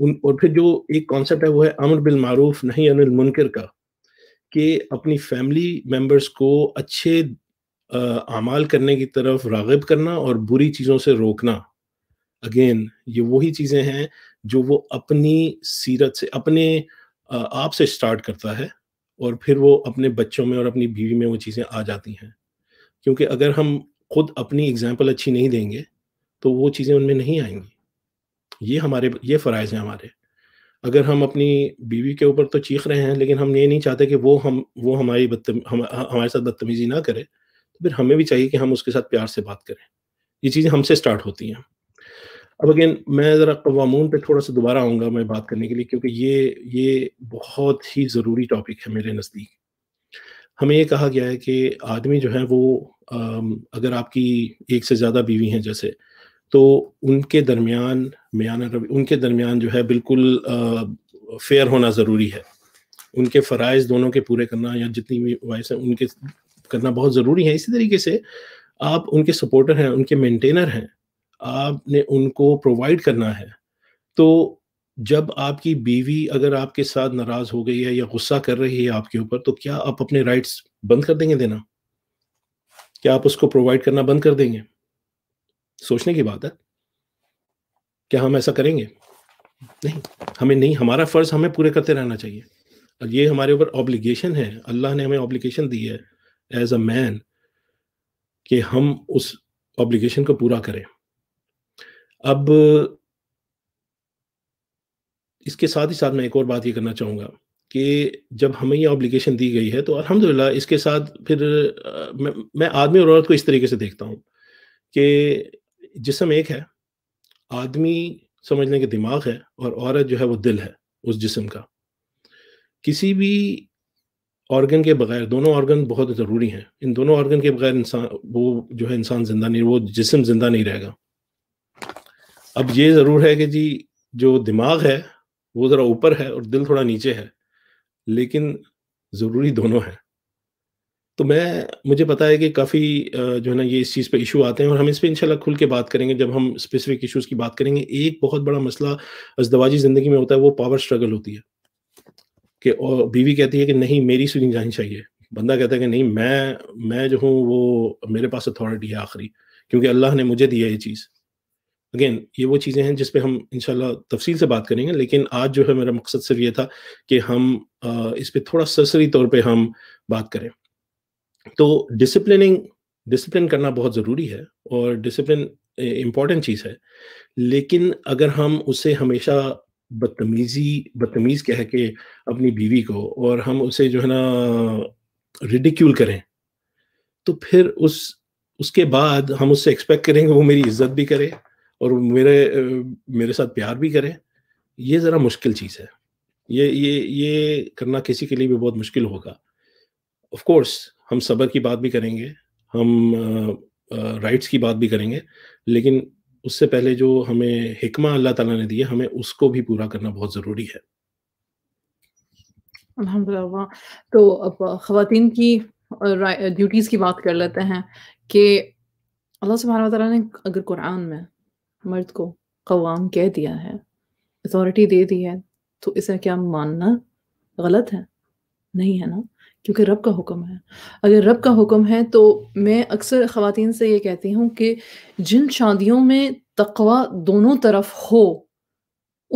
उन और फिर जो एक कॉन्सेप्ट है वो है अमर बिल मारूफ नहीं अनिल मुनकर का कि अपनी फैमिली मेम्बर्स को अच्छे अमाल करने की तरफ रागब करना और बुरी चीज़ों से रोकना अगेन ये वही चीज़ें हैं जो वो अपनी सीरत से अपने आप से स्टार्ट करता है और फिर वो अपने बच्चों में और अपनी बीवी में वो चीज़ें आ जाती हैं क्योंकि अगर हम खुद अपनी एग्जाम्पल अच्छी नहीं देंगे तो वो चीज़ें उनमें नहीं आएंगी ये हमारे ये फ़रज़ हैं हमारे अगर हम अपनी बीवी के ऊपर तो चीख रहे हैं लेकिन हम ये नहीं चाहते कि वो हम वो हमारी बदतमी हम, हमारे साथ बदतमीज़ी ना करे तो फिर हमें भी चाहिए कि हम उसके साथ प्यार से बात करें ये चीज़ें हमसे स्टार्ट होती हैं अब अगेन मैं ज़रा कवामून पे थोड़ा सा दोबारा आऊँगा मैं बात करने के लिए क्योंकि ये ये बहुत ही ज़रूरी टॉपिक है मेरे नज़दीक हमें ये कहा गया है कि आदमी जो है वो अगर आपकी एक से ज़्यादा बीवी हैं जैसे तो उनके दरमियान मियाना रवि उनके दरमियान जो है बिल्कुल फेयर होना ज़रूरी है उनके फ़रज़ दोनों के पूरे करना या जितनी भी वाइस हैं उनके करना बहुत ज़रूरी है इसी तरीके से आप उनके सपोर्टर हैं उनके मेंटेनर हैं आपने उनको प्रोवाइड करना है तो जब आपकी बीवी अगर आपके साथ नाराज हो गई है या गुस्सा कर रही है आपके ऊपर तो क्या आप अपने राइट्स बंद कर देंगे देना क्या आप उसको प्रोवाइड करना बंद कर देंगे सोचने की बात है क्या हम ऐसा करेंगे नहीं हमें नहीं हमारा फर्ज हमें पूरे करते रहना चाहिए और ये हमारे ऊपर ऑब्लिगेशन है अल्लाह ने हमें ऑब्लिगेशन दी है एज अ मैन कि हम उस ऑब्लिगेशन को पूरा करें अब इसके साथ ही साथ मैं एक और बात ये करना चाहूँगा कि जब हमें ये ऑब्लिगेशन दी गई है तो अल्हम्दुलिल्लाह इसके साथ फिर मैं, मैं आदमी और औरत को इस तरीके से देखता हूँ कि जिसम एक है आदमी समझने के दिमाग है और औरत जो है वो दिल है उस जिसम का किसी भी ऑर्गन के बगैर दोनों ऑर्गन बहुत ज़रूरी हैं इन दोनों ऑर्गन के बगैर इंसान वो जो है इंसान ज़िंदा नहीं वो जिसम ज़िंदा नहीं रहेगा अब ये ज़रूर है कि जी जो दिमाग है वो ज़रा ऊपर है और दिल थोड़ा नीचे है लेकिन ज़रूरी दोनों है तो मैं मुझे पता है कि काफ़ी जो है ना ये इस चीज़ पे इशू आते हैं और हम इस पर इनशाला खुल के बात करेंगे जब हम स्पेसिफिक इश्यूज़ की बात करेंगे एक बहुत बड़ा मसला अजदवाजी ज़िंदगी में होता है वो पावर स्ट्रगल होती है कि और बीवी कहती है कि नहीं मेरी स्विंग जानी चाहिए बंदा कहता है कि नहीं मैं मैं जो हूँ वो मेरे पास अथॉरिटी है आखिरी क्योंकि अल्लाह ने मुझे दिया ये चीज़ अगेन ये वो चीज़ें हैं जिसपे हम इनशाला तफसील से बात करेंगे लेकिन आज जो है मेरा मकसद सिर्फ ये था कि हम इस पर थोड़ा सरसरी तौर पर हम बात करें तो डिसिप्लिनिंग डिसिप्लिन करना बहुत ज़रूरी है और डिसिप्लिन इम्पॉर्टेंट चीज़ है लेकिन अगर हम उसे हमेशा बदतमीजी बदतमीज़ कह के अपनी बीवी को और हम उसे जो है ना रिडिक्यूल करें तो फिर उस उसके बाद हम उससे एक्सपेक्ट करेंगे वो मेरी इज्जत भी करे और मेरे मेरे साथ प्यार भी करे ये ज़रा मुश्किल चीज़ है ये ये ये करना किसी के लिए भी बहुत मुश्किल होगा ऑफ कोर्स हम सबर की बात भी करेंगे हम राइट्स की बात भी करेंगे लेकिन उससे पहले जो हमें हिकमा अल्लाह ताला ने दिया हमें उसको भी पूरा करना बहुत ज़रूरी है तो अब खातन की ड्यूटीज़ की बात कर लेते हैं कि अल्लाह से तला ने अगर कुरान में मर्द को कवाम कह दिया है अथॉरिटी दे दी है तो इसे क्या मानना गलत है नहीं है ना क्योंकि रब का हुक्म है अगर रब का हुक्म है तो मैं अक्सर ख़वान से ये कहती हूँ कि जिन शादियों में तकवा दोनों तरफ हो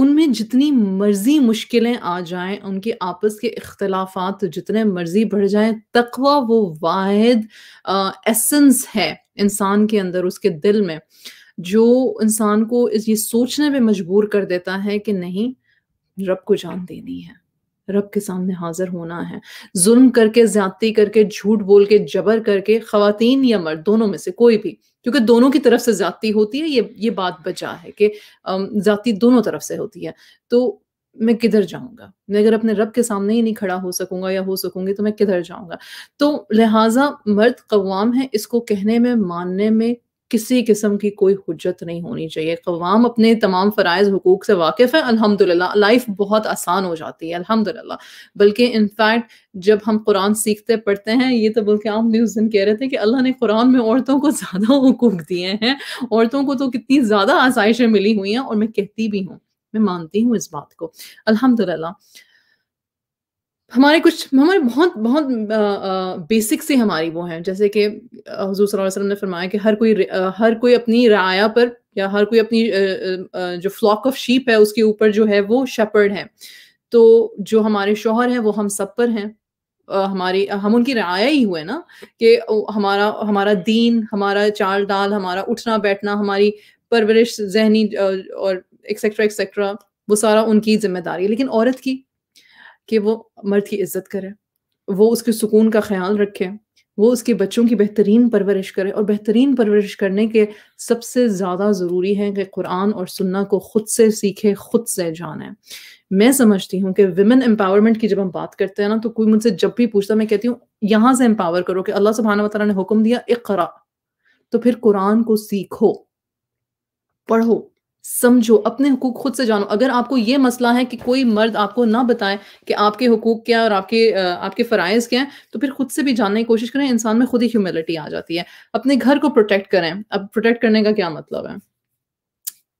उनमें जितनी मर्जी मुश्किलें आ जाएं उनके आपस के अख्तलाफात जितने मर्जी बढ़ जाएं तकवा वो वाद एसेंस है इंसान के अंदर उसके दिल में जो इंसान को ये सोचने में मजबूर कर देता है कि नहीं रब को जान देनी है रब के सामने हाजिर होना है जुल्म करके ज्यादती करके झूठ बोल के जबर करके खातन या मर्द दोनों में से कोई भी क्योंकि दोनों की तरफ से ज्यादती होती है ये ये बात बचा है कि जाति दोनों तरफ से होती है तो मैं किधर जाऊंगा मैं अगर अपने रब के सामने ही नहीं खड़ा हो सकूंगा या हो सकूंगी तो मैं किधर जाऊंगा तो लिहाजा मर्द कवाम है इसको कहने में मानने में किसी किस्म की कोई हजत नहीं होनी चाहिए कवाम अपने तमाम फ़रज़ हकूक से वाकिफ़ है अल्हम्दुलिल्लाह लाइफ बहुत आसान हो जाती है अल्हम्दुलिल्लाह बल्कि इनफैक्ट जब हम कुरान सीखते पढ़ते हैं ये तो बल्कि आम न्यूज़ दिन कह रहे थे कि अल्लाह ने कुरान में औरतों को ज़्यादा हकूक दिए हैं औरतों को तो कितनी ज़्यादा आसाइशें मिली हुई हैं और मैं कहती भी हूँ मैं मानती हूँ इस बात को अल्हम्दुलिल्लाह हमारे कुछ हमारे बहुत बहुत बेसिक से हमारी वो हैं जैसे कि हजूर वसलम ने फरमाया कि हर कोई हर कोई अपनी राया पर या हर कोई अपनी जो फ्लॉक ऑफ शीप है उसके ऊपर जो है वो शपर्ड है तो जो हमारे शोहर हैं वो हम सब पर हैं हमारी हम उनकी राया ही हुए ना कि हमारा हमारा दीन हमारा चाल डाल हमारा उठना बैठना हमारी परवरिश जहनी और एक्सेट्रा एक्सेट्रा वो सारा उनकी जिम्मेदारी है लेकिन औरत की कि वो मर्द की इज्जत करे वो उसके सुकून का ख्याल रखे वो उसके बच्चों की बेहतरीन परवरिश करे और बेहतरीन परवरिश करने के सबसे ज़्यादा ज़रूरी है कि कुरान और सुन्ना को ख़ुद से सीखे ख़ुद से जाने मैं समझती हूँ कि विमेन एम्पावरमेंट की जब हम बात करते हैं ना तो कोई मुझसे जब भी पूछता मैं कहती हूँ यहाँ से एम्पावर करो कि अल्लाह सुबहाना वाली ने हुक्म दिया इकरा तो फिर कुरान को सीखो पढ़ो समझो अपने हुकूक खुद से जानो अगर आपको ये मसला है कि कोई मर्द आपको ना बताए कि आपके हुकूक क्या और आपके आपके फ़राइज़ क्या हैं तो फिर खुद से भी जानने की कोशिश करें इंसान में खुद ही ह्यूमिलिटी आ जाती है अपने घर को प्रोटेक्ट करें अब प्रोटेक्ट करने का क्या मतलब है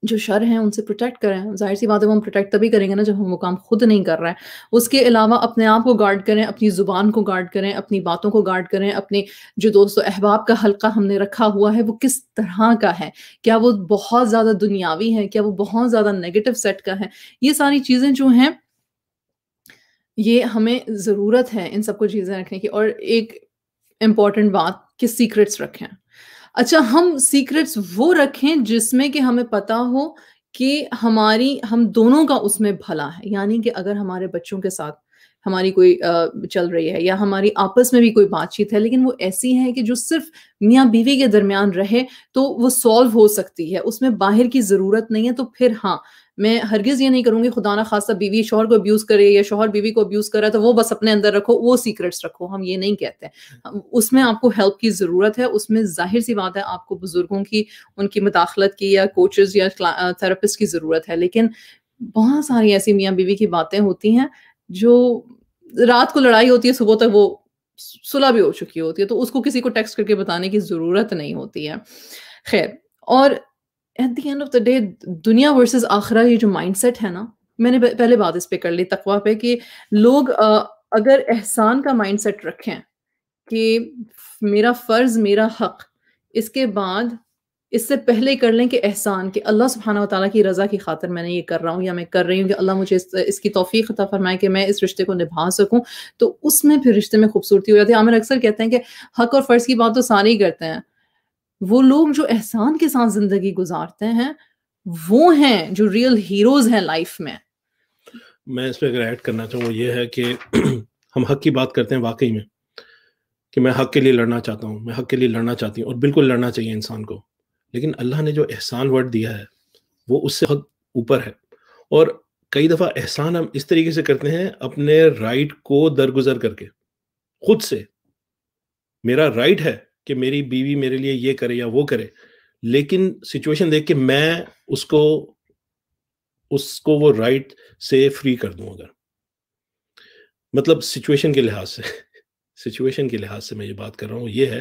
जो शर हैं उनसे प्रोटेक्ट करें जाहिर सी बात है वो हम प्रोटेक्ट तभी करेंगे ना जब हम वो काम खुद नहीं कर रहे हैं उसके अलावा अपने आप को गार्ड करें अपनी ज़ुबान को गार्ड करें अपनी बातों को गार्ड करें अपने जो दोस्तों अहबाब का हल्का हमने रखा हुआ है वो किस तरह का है क्या वो बहुत ज़्यादा दुनियावी है क्या वो बहुत ज़्यादा नेगेटिव सेट का है ये सारी चीज़ें जो हैं ये हमें ज़रूरत है इन सबको चीज़ें रखने की और एक इम्पॉर्टेंट बात कि सीक्रेट्स रखें अच्छा हम सीक्रेट्स वो रखें जिसमें कि हमें पता हो कि हमारी हम दोनों का उसमें भला है यानी कि अगर हमारे बच्चों के साथ हमारी कोई चल रही है या हमारी आपस में भी कोई बातचीत है लेकिन वो ऐसी है कि जो सिर्फ मियाँ बीवी के दरमियान रहे तो वो सॉल्व हो सकती है उसमें बाहर की ज़रूरत नहीं है तो फिर हाँ मैं हरगिज़ ये नहीं करूंगी खुदा ना खासा बीवी शोहर को अब्यूज़ करे या शोहर बीवी को अब्यूज़ करे तो वो बस अपने अंदर रखो वो सीक्रेट्स रखो हम ये नहीं कहते उसमें आपको हेल्प की ज़रूरत है उसमें जाहिर सी बात है आपको बुज़ुर्गों की उनकी मुदाखलत की या कोचेज़ या थेरेपिस्ट की ज़रूरत है लेकिन बहुत सारी ऐसी मियाँ बीवी की बातें होती हैं जो रात को लड़ाई होती है सुबह तक वो सुलह भी हो चुकी होती है तो उसको किसी को टेक्स्ट करके बताने की ज़रूरत नहीं होती है खैर और at the end of the day दुनिया वर्सेस आखरा ये जो माइंडसेट है ना मैंने पहले बात इस पे कर ली तकवा पे कि लोग अगर एहसान का माइंडसेट रखें कि मेरा फ़र्ज़ मेरा हक इसके बाद इससे पहले कर लें कि एहसान कि अल्लाह सुबहाना ताली की रज़ा की खातर मैंने ये कर रहा हूँ या मैं कर रही हूँ कि अल्लाह मुझे इस, इसकी तोफ़ी अता फरमाए कि मैं इस रिश्ते को निभा सकूँ तो उसमें फिर रिश्ते में खूबसूरती हो जाती है आमिर अक्सर कहते हैं कि हक और फ़र्ज़ की बात तो सारे ही करते हैं वो लोग जो एहसान के साथ ज़िंदगी गुजारते हैं वो हैं जो रियल हीरोज़ हैं लाइफ में मैं इस पर अगर ऐड करना चाहूँ ये है कि हम हक की बात करते हैं वाकई में कि मैं हक के लिए लड़ना चाहता हूँ मैं हक के लिए लड़ना चाहती हूँ और बिल्कुल लड़ना चाहिए इंसान को लेकिन अल्लाह ने जो एहसान वर्ड दिया है वो उससे बहुत ऊपर है और कई दफ़ा एहसान हम इस तरीके से करते हैं अपने राइट को दरगुजर करके खुद से मेरा राइट है कि मेरी बीवी मेरे लिए ये करे या वो करे लेकिन सिचुएशन देख के मैं उसको उसको वो राइट से फ्री कर दूं अगर मतलब सिचुएशन के लिहाज से सिचुएशन के लिहाज से मैं ये बात कर रहा हूँ ये है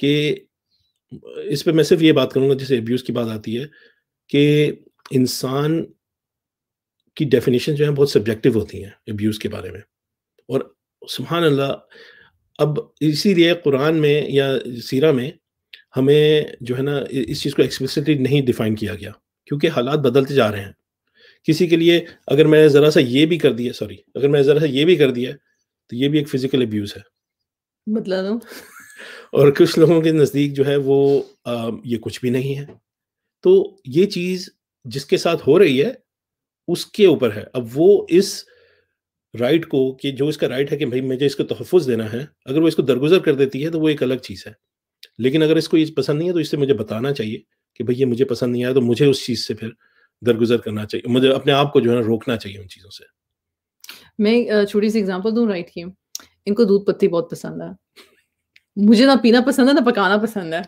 कि इस पर मैं सिर्फ ये बात करूंगा जैसे अब्यूज की बात आती है कि इंसान की डेफिनेशन जो है बहुत सब्जेक्टिव होती हैं अब्यूज के बारे में और सुबहान अल्लाह अब इसीलिए कुरान में या सीरा में हमें जो है ना इस चीज़ को एक्सप्लिसिटली नहीं डिफाइन किया गया क्योंकि हालात बदलते जा रहे हैं किसी के लिए अगर मैंने ज़रा सा ये भी कर दिया सॉरी अगर मैंने ज़रा सा ये भी कर दिया तो ये भी एक फिज़िकल एब्यूज़ है मतलब और कुछ लोगों के नज़दीक जो है वो आ, ये कुछ भी नहीं है तो ये चीज़ जिसके साथ हो रही है उसके ऊपर है अब वो इस राइट को कि जो इसका राइट है कि भाई मुझे इसको तहफ़ देना है अगर वो इसको दरगुजर कर देती है तो वो एक अलग चीज़ है लेकिन अगर इसको ये पसंद नहीं है तो इससे मुझे बताना चाहिए कि भाई ये मुझे पसंद नहीं आया तो मुझे उस चीज़ से फिर दरगुजर करना चाहिए मुझे अपने आप को जो है रोकना चाहिए उन चीज़ों से मैं छोटी सी एग्जांपल दूं राइट की इनको दूध पत्ती बहुत पसंद है मुझे ना पीना पसंद है ना पकाना पसंद है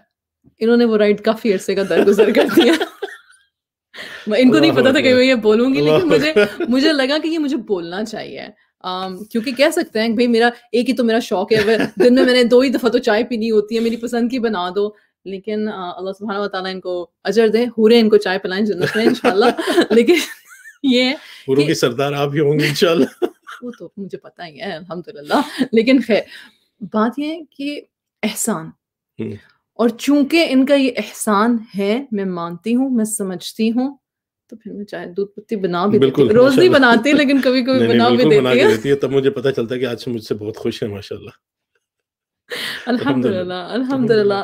इन्होंने वो राइट काफी अरसे का दरगुजर कर दिया मैं इनको नहीं पता था कि मैं ये बोलूंगी लेकिन मुझे मुझे लगा कि ये मुझे बोलना चाहिए Um, क्योंकि कह सकते हैं भाई मेरा एक ही तो मेरा शौक है अगर दिन में मैंने दो ही दफा तो चाय पीनी होती है मेरी पसंद की बना दो लेकिन अल्लाह सुबहाना वाली इनको अजर दे हुरे इनको चाय पिलाएं जन्नत में इंशाल्लाह लेकिन ये हुरों की सरदार आप ही होंगे इंशाल्लाह वो तो मुझे पता ही है अल्हम्दुलिल्लाह लेकिन खैर बात यह है कि एहसान हम्म। और चूंकि इनका ये एहसान है मैं मानती हूँ मैं समझती हूँ तो फिर मैं चाहे दूध पत्ती बना भी देती रोज नहीं बनाती लेकिन कभी कभी बना भी देती है तब मुझे पता चलता है कि आज मुझसे बहुत खुश है माशाल्लाह तो तो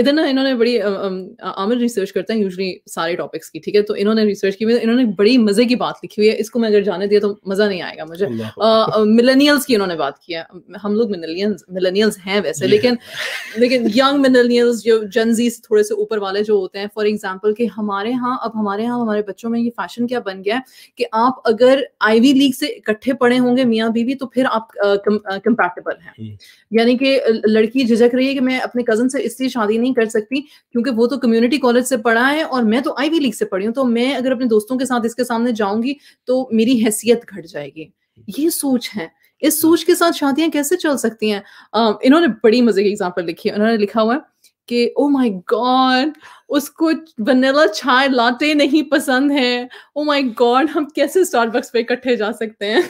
इधर ना इन्होंने बड़ी आमिर रिसर्च करते हैं यूजली सारे टॉपिक्स की ठीक है तो इन्होंने रिसर्च की मतलब इन्होंने बड़ी मजे की बात लिखी हुई है इसको मैं अगर जाने दिया तो मजा नहीं आएगा मुझे मिलेनियल्स की इन्होंने बात की है हम लोग मिलेनियल्स हैं वैसे लेकिन लेकिन यंग मिलेनियल्स जो जनजी थोड़े से ऊपर वाले जो होते हैं फॉर एग्जाम्पल कि हमारे यहाँ अब हमारे यहाँ हमारे बच्चों में ये फैशन क्या बन गया है कि आप अगर आईवी लीग से इकट्ठे पड़े होंगे मियाँ बीवी तो फिर आप कंपैटिबल हैं हम्म। यानी कि लड़की झिझक रही है कि मैं अपने कजन से इसलिए शादी नहीं कर सकती क्योंकि वो तो कम्युनिटी कॉलेज से पढ़ा है और मैं तो वी लीग से पढ़ी हूँ तो मैं अगर अपने दोस्तों के साथ इसके सामने जाऊंगी तो मेरी हैसियत घट जाएगी ये सोच है इस हम्म। सोच के साथ शादियां कैसे चल सकती हैं इन्होंने बड़ी मजे की एग्जाम्पल लिखी है उन्होंने लिखा हुआ है कि ओ माय गॉड उसको वनीला चाय लाटे नहीं पसंद है ओ माय गॉड हम कैसे स्टारबक्स पे इकट्ठे जा सकते हैं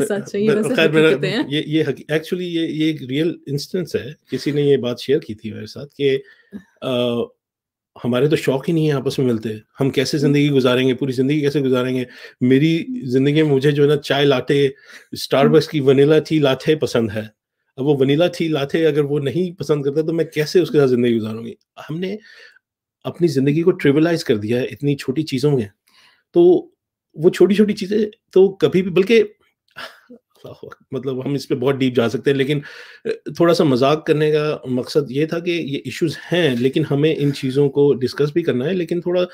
सच ये एक्चुअली तो तो ये ये एक रियल इंस्टेंस है किसी ने ये बात शेयर की थी मेरे साथ कि हमारे तो शौक ही नहीं है आपस में मिलते हम कैसे हम्म। जिंदगी गुजारेंगे पूरी जिंदगी कैसे गुजारेंगे मेरी जिंदगी में मुझे जो है ना चाय लाटे स्टारबक्स हम्म। की वनीला थी लाथे पसंद है अब वो वनीला थी लाथे अगर वो नहीं पसंद करता तो मैं कैसे उसके साथ जिंदगी गुजारूंगी हमने अपनी जिंदगी को ट्रिवलाइज कर दिया है इतनी छोटी चीज़ों में तो वो छोटी छोटी चीज़ें तो कभी भी बल्कि मतलब हम इस पर बहुत डीप जा सकते हैं लेकिन थोड़ा सा मजाक करने का मकसद ये था कि ये इश्यूज हैं लेकिन हमें इन चीज़ों को डिस्कस भी करना है लेकिन थोड़ा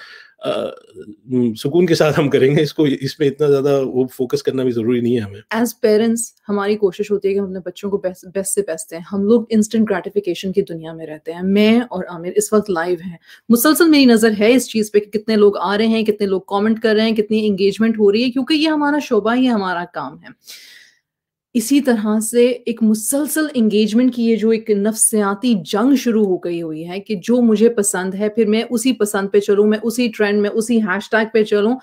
सुकून के साथ हम करेंगे इसको इसमें इतना ज्यादा वो फोकस करना भी जरूरी नहीं है हमें एज पेरेंट्स हमारी कोशिश होती है कि हम अपने बच्चों को बेस्ट बेस्ट से बेस्ट दें हम लोग इंस्टेंट ग्रेटिफिकेशन की दुनिया में रहते हैं मैं और आमिर इस वक्त लाइव हैं मुसलसल मेरी नजर है इस चीज पे कि कितने लोग आ रहे हैं कितने लोग कॉमेंट कर रहे हैं कितनी इंगेजमेंट हो रही है क्योंकि ये हमारा शोभा ये हमारा काम है इसी तरह से एक मुसलसल इंगेजमेंट की ये जो एक नफसियाती जंग शुरू हो गई हुई है कि जो मुझे पसंद है फिर मैं उसी पसंद पे चलूँ मैं उसी ट्रेंड में उसी हैश टैग पे चलूँ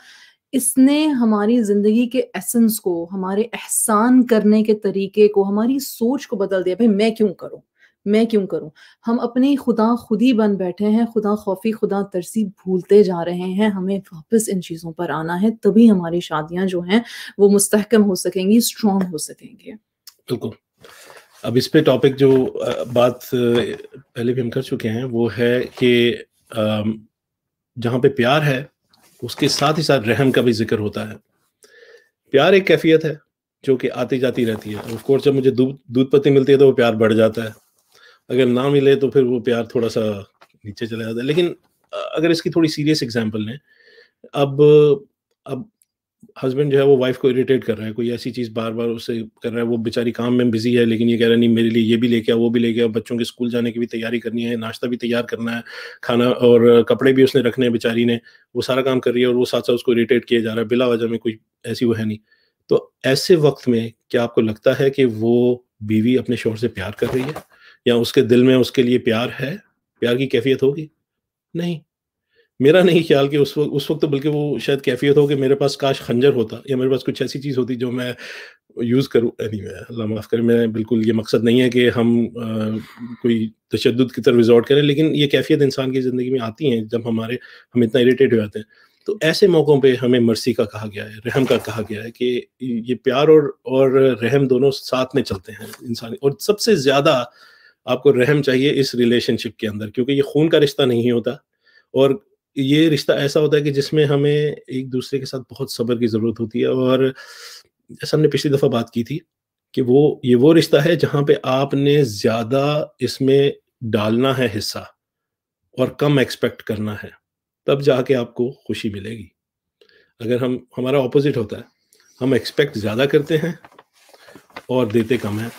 इसने हमारी ज़िंदगी के एसेंस को हमारे एहसान करने के तरीके को हमारी सोच को बदल दिया भाई मैं क्यों करूँ मैं क्यों करूं हम अपने खुदा खुदी बन बैठे हैं खुदा खौफी खुदा तरसी भूलते जा रहे हैं हमें वापस इन चीज़ों पर आना है तभी हमारी शादियां जो हैं वो मुस्तकम हो सकेंगी स्ट्रॉन्ग हो सकेंगे बिल्कुल अब इस पे टॉपिक जो बात पहले भी हम कर चुके हैं वो है कि जहाँ पे प्यार है उसके साथ ही साथ रहम का भी जिक्र होता है प्यार एक कैफियत है जो कि आती जाती रहती है ऑफ कोर्स जब मुझे दूध दूध पत्ती मिलती है तो वो प्यार बढ़ जाता है अगर ना मिले तो फिर वो प्यार थोड़ा सा नीचे चला जाता है लेकिन अगर इसकी थोड़ी सीरियस एग्जाम्पल लें अब अब हस्बैंड जो है वो वाइफ को इरिटेट कर रहा है कोई ऐसी चीज़ बार बार उससे कर रहा है वो बेचारी काम में बिजी है लेकिन ये कह रहा नहीं मेरे लिए ये भी लेके आओ वो भी लेके आओ बच्चों के स्कूल जाने की भी तैयारी करनी है नाश्ता भी तैयार करना है खाना और कपड़े भी उसने रखने हैं बेचारी ने वो सारा काम कर रही है और वो साथ साथ उसको इरीटेट किया जा रहा है बिला वजह में कोई ऐसी वो है नहीं तो ऐसे वक्त में क्या आपको लगता है कि वो बीवी अपने शोर से प्यार कर रही है या उसके दिल में उसके लिए प्यार है प्यार की कैफियत होगी नहीं मेरा नहीं ख्याल कि उस वक्त उस वक्त तो बल्कि वो शायद कैफियत हो कि मेरे पास काश खंजर होता या मेरे पास कुछ ऐसी चीज़ होती जो मैं यूज़ करूँ एनी वे अल्लाह माफ़ करें मैं बिल्कुल ये मकसद नहीं है कि हम आ, कोई तशद की तरफ रिजॉर्ट करें लेकिन ये कैफियत इंसान की ज़िंदगी में आती हैं जब हमारे हम इतना इरीटेट हो जाते हैं तो ऐसे मौक़ों पर हमें मर्सी का कहा गया है रहम का कहा गया है कि ये प्यार और और रहम दोनों साथ में चलते हैं इंसान और सबसे ज़्यादा आपको रहम चाहिए इस रिलेशनशिप के अंदर क्योंकि ये खून का रिश्ता नहीं होता और ये रिश्ता ऐसा होता है कि जिसमें हमें एक दूसरे के साथ बहुत सब्र की ज़रूरत होती है और जैसा हमने पिछली दफ़ा बात की थी कि वो ये वो रिश्ता है जहाँ पे आपने ज़्यादा इसमें डालना है हिस्सा और कम एक्सपेक्ट करना है तब जाके आपको खुशी मिलेगी अगर हम हमारा ऑपोजिट होता है हम एक्सपेक्ट ज़्यादा करते हैं और देते कम है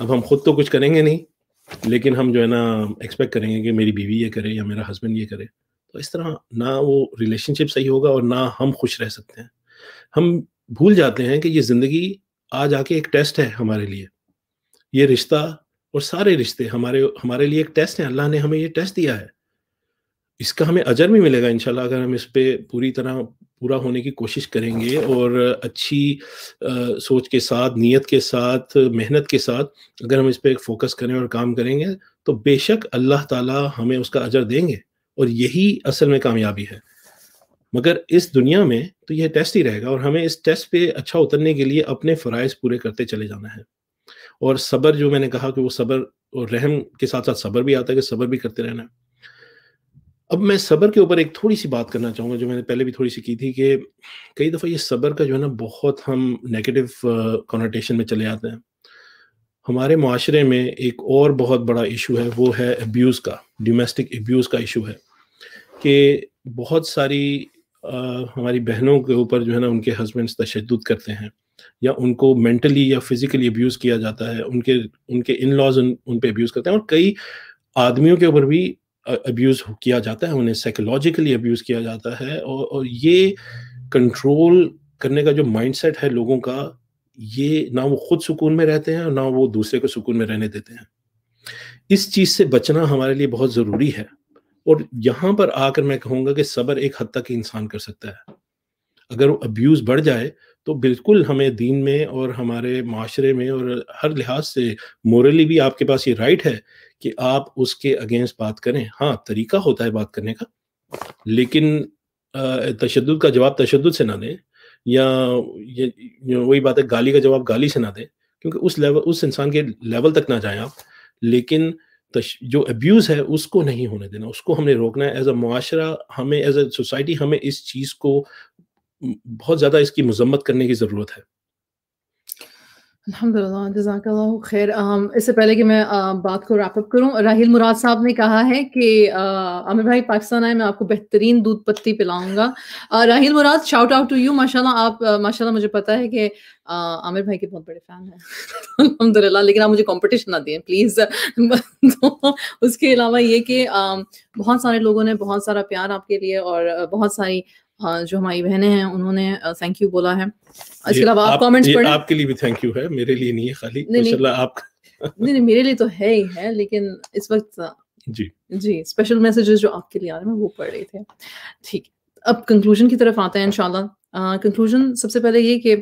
अब हम खुद तो कुछ करेंगे नहीं लेकिन हम जो है ना एक्सपेक्ट करेंगे कि मेरी बीवी ये करे या मेरा हस्बैंड ये करे तो इस तरह ना वो रिलेशनशिप सही होगा और ना हम खुश रह सकते हैं हम भूल जाते हैं कि ये ज़िंदगी आज आके एक टेस्ट है हमारे लिए ये रिश्ता और सारे रिश्ते हमारे हमारे लिए एक टेस्ट है अल्लाह ने हमें ये टेस्ट दिया है इसका हमें अजर भी मिलेगा इनशाला अगर हम इस पर पूरी तरह पूरा होने की कोशिश करेंगे और अच्छी आ, सोच के साथ नीयत के साथ मेहनत के साथ अगर हम इस पर फोकस करें और काम करेंगे तो बेशक अल्लाह ताला हमें उसका अजर देंगे और यही असल में कामयाबी है मगर इस दुनिया में तो यह टेस्ट ही रहेगा और हमें इस टेस्ट पे अच्छा उतरने के लिए अपने फ़रज़ पूरे करते चले जाना है और सब्र जो मैंने कहा कि वो सब्र और रहम के साथ साथ सब्र भी आता है कि सब्र भी करते रहना है अब मैं सबर के ऊपर एक थोड़ी सी बात करना चाहूँगा जो मैंने पहले भी थोड़ी सी की थी कि कई दफ़ा ये सबर का जो है ना बहुत हम नेगेटिव कॉनोटेशन में चले जाते हैं हमारे माशरे में एक और बहुत बड़ा इशू है वो है अब्यूज़ का डोमेस्टिक अब्यूज़ का इशू है कि बहुत सारी आ, हमारी बहनों के ऊपर जो है ना उनके हस्बैंड्स तशद करते हैं या उनको मेंटली या फिज़िकली अब्यूज़ किया जाता है उनके उनके इन लॉज उन, उन पर अब्यूज़ करते हैं और कई आदमियों के ऊपर भी अब्यूज़ किया जाता है उन्हें साइकोलॉजिकली अब्यूज़ किया जाता है और, और ये कंट्रोल करने का जो माइंडसेट है लोगों का ये ना वो खुद सुकून में रहते हैं और ना वो दूसरे को सुकून में रहने देते हैं इस चीज़ से बचना हमारे लिए बहुत ज़रूरी है और यहाँ पर आकर मैं कहूँगा कि सबर एक हद तक इंसान कर सकता है अगर वो अब्यूज़ बढ़ जाए तो बिल्कुल हमें दीन में और हमारे माशरे में और हर लिहाज से मोरली भी आपके पास ये राइट है कि आप उसके अगेंस्ट बात करें हाँ तरीका होता है बात करने का लेकिन तशद का जवाब तशद से ना दें या ये, वही बात है गाली का जवाब गाली से ना दें क्योंकि उस लेवल उस इंसान के लेवल तक ना जाएं आप लेकिन जो अब्यूज़ है उसको नहीं होने देना उसको हमने रोकना है एज अ माशरा हमें एज अ सोसाइटी हमें इस चीज़ को बहुत ज़्यादा इसकी मजम्मत करने की ज़रूरत है अल्हम्दुलिल्लाह जजाकल्लाह खैर इससे पहले कि मैं बात को रैपअप करूं राहिल मुराद साहब ने कहा है कि आमिर भाई पाकिस्तान आए मैं आपको बेहतरीन दूध पत्ती पिलाऊंगा Rahil Murad shout out to you माशाल्लाह आप माशाल्लाह मुझे पता है कि आमिर भाई के बहुत बड़े फैन हैं लाला लेकिन आप मुझे कॉम्पिटिशन ना दें प्लीज़ तो उसके अलावा ये कि बहुत सारे लोगों ने बहुत सारा प्यार आपके लिए और बहुत सारी हाँ, जो हमारी बहनें हैं उन्होंने थैंक यू बोला है इसके अलावा आप कमेंट्स पढ़ें आपके लिए भी थैंक यू है मेरे लिए नहीं है खाली नहीं, नहीं, आप नहीं नहीं मेरे लिए तो है ही है लेकिन इस वक्त जी जी स्पेशल मैसेजेस जो आपके लिए आ रहे हैं वो पढ़ रहे थे ठीक अब कंक्लूजन की तरफ आते हैं इनशाला कंक्लूजन सबसे पहले ये कि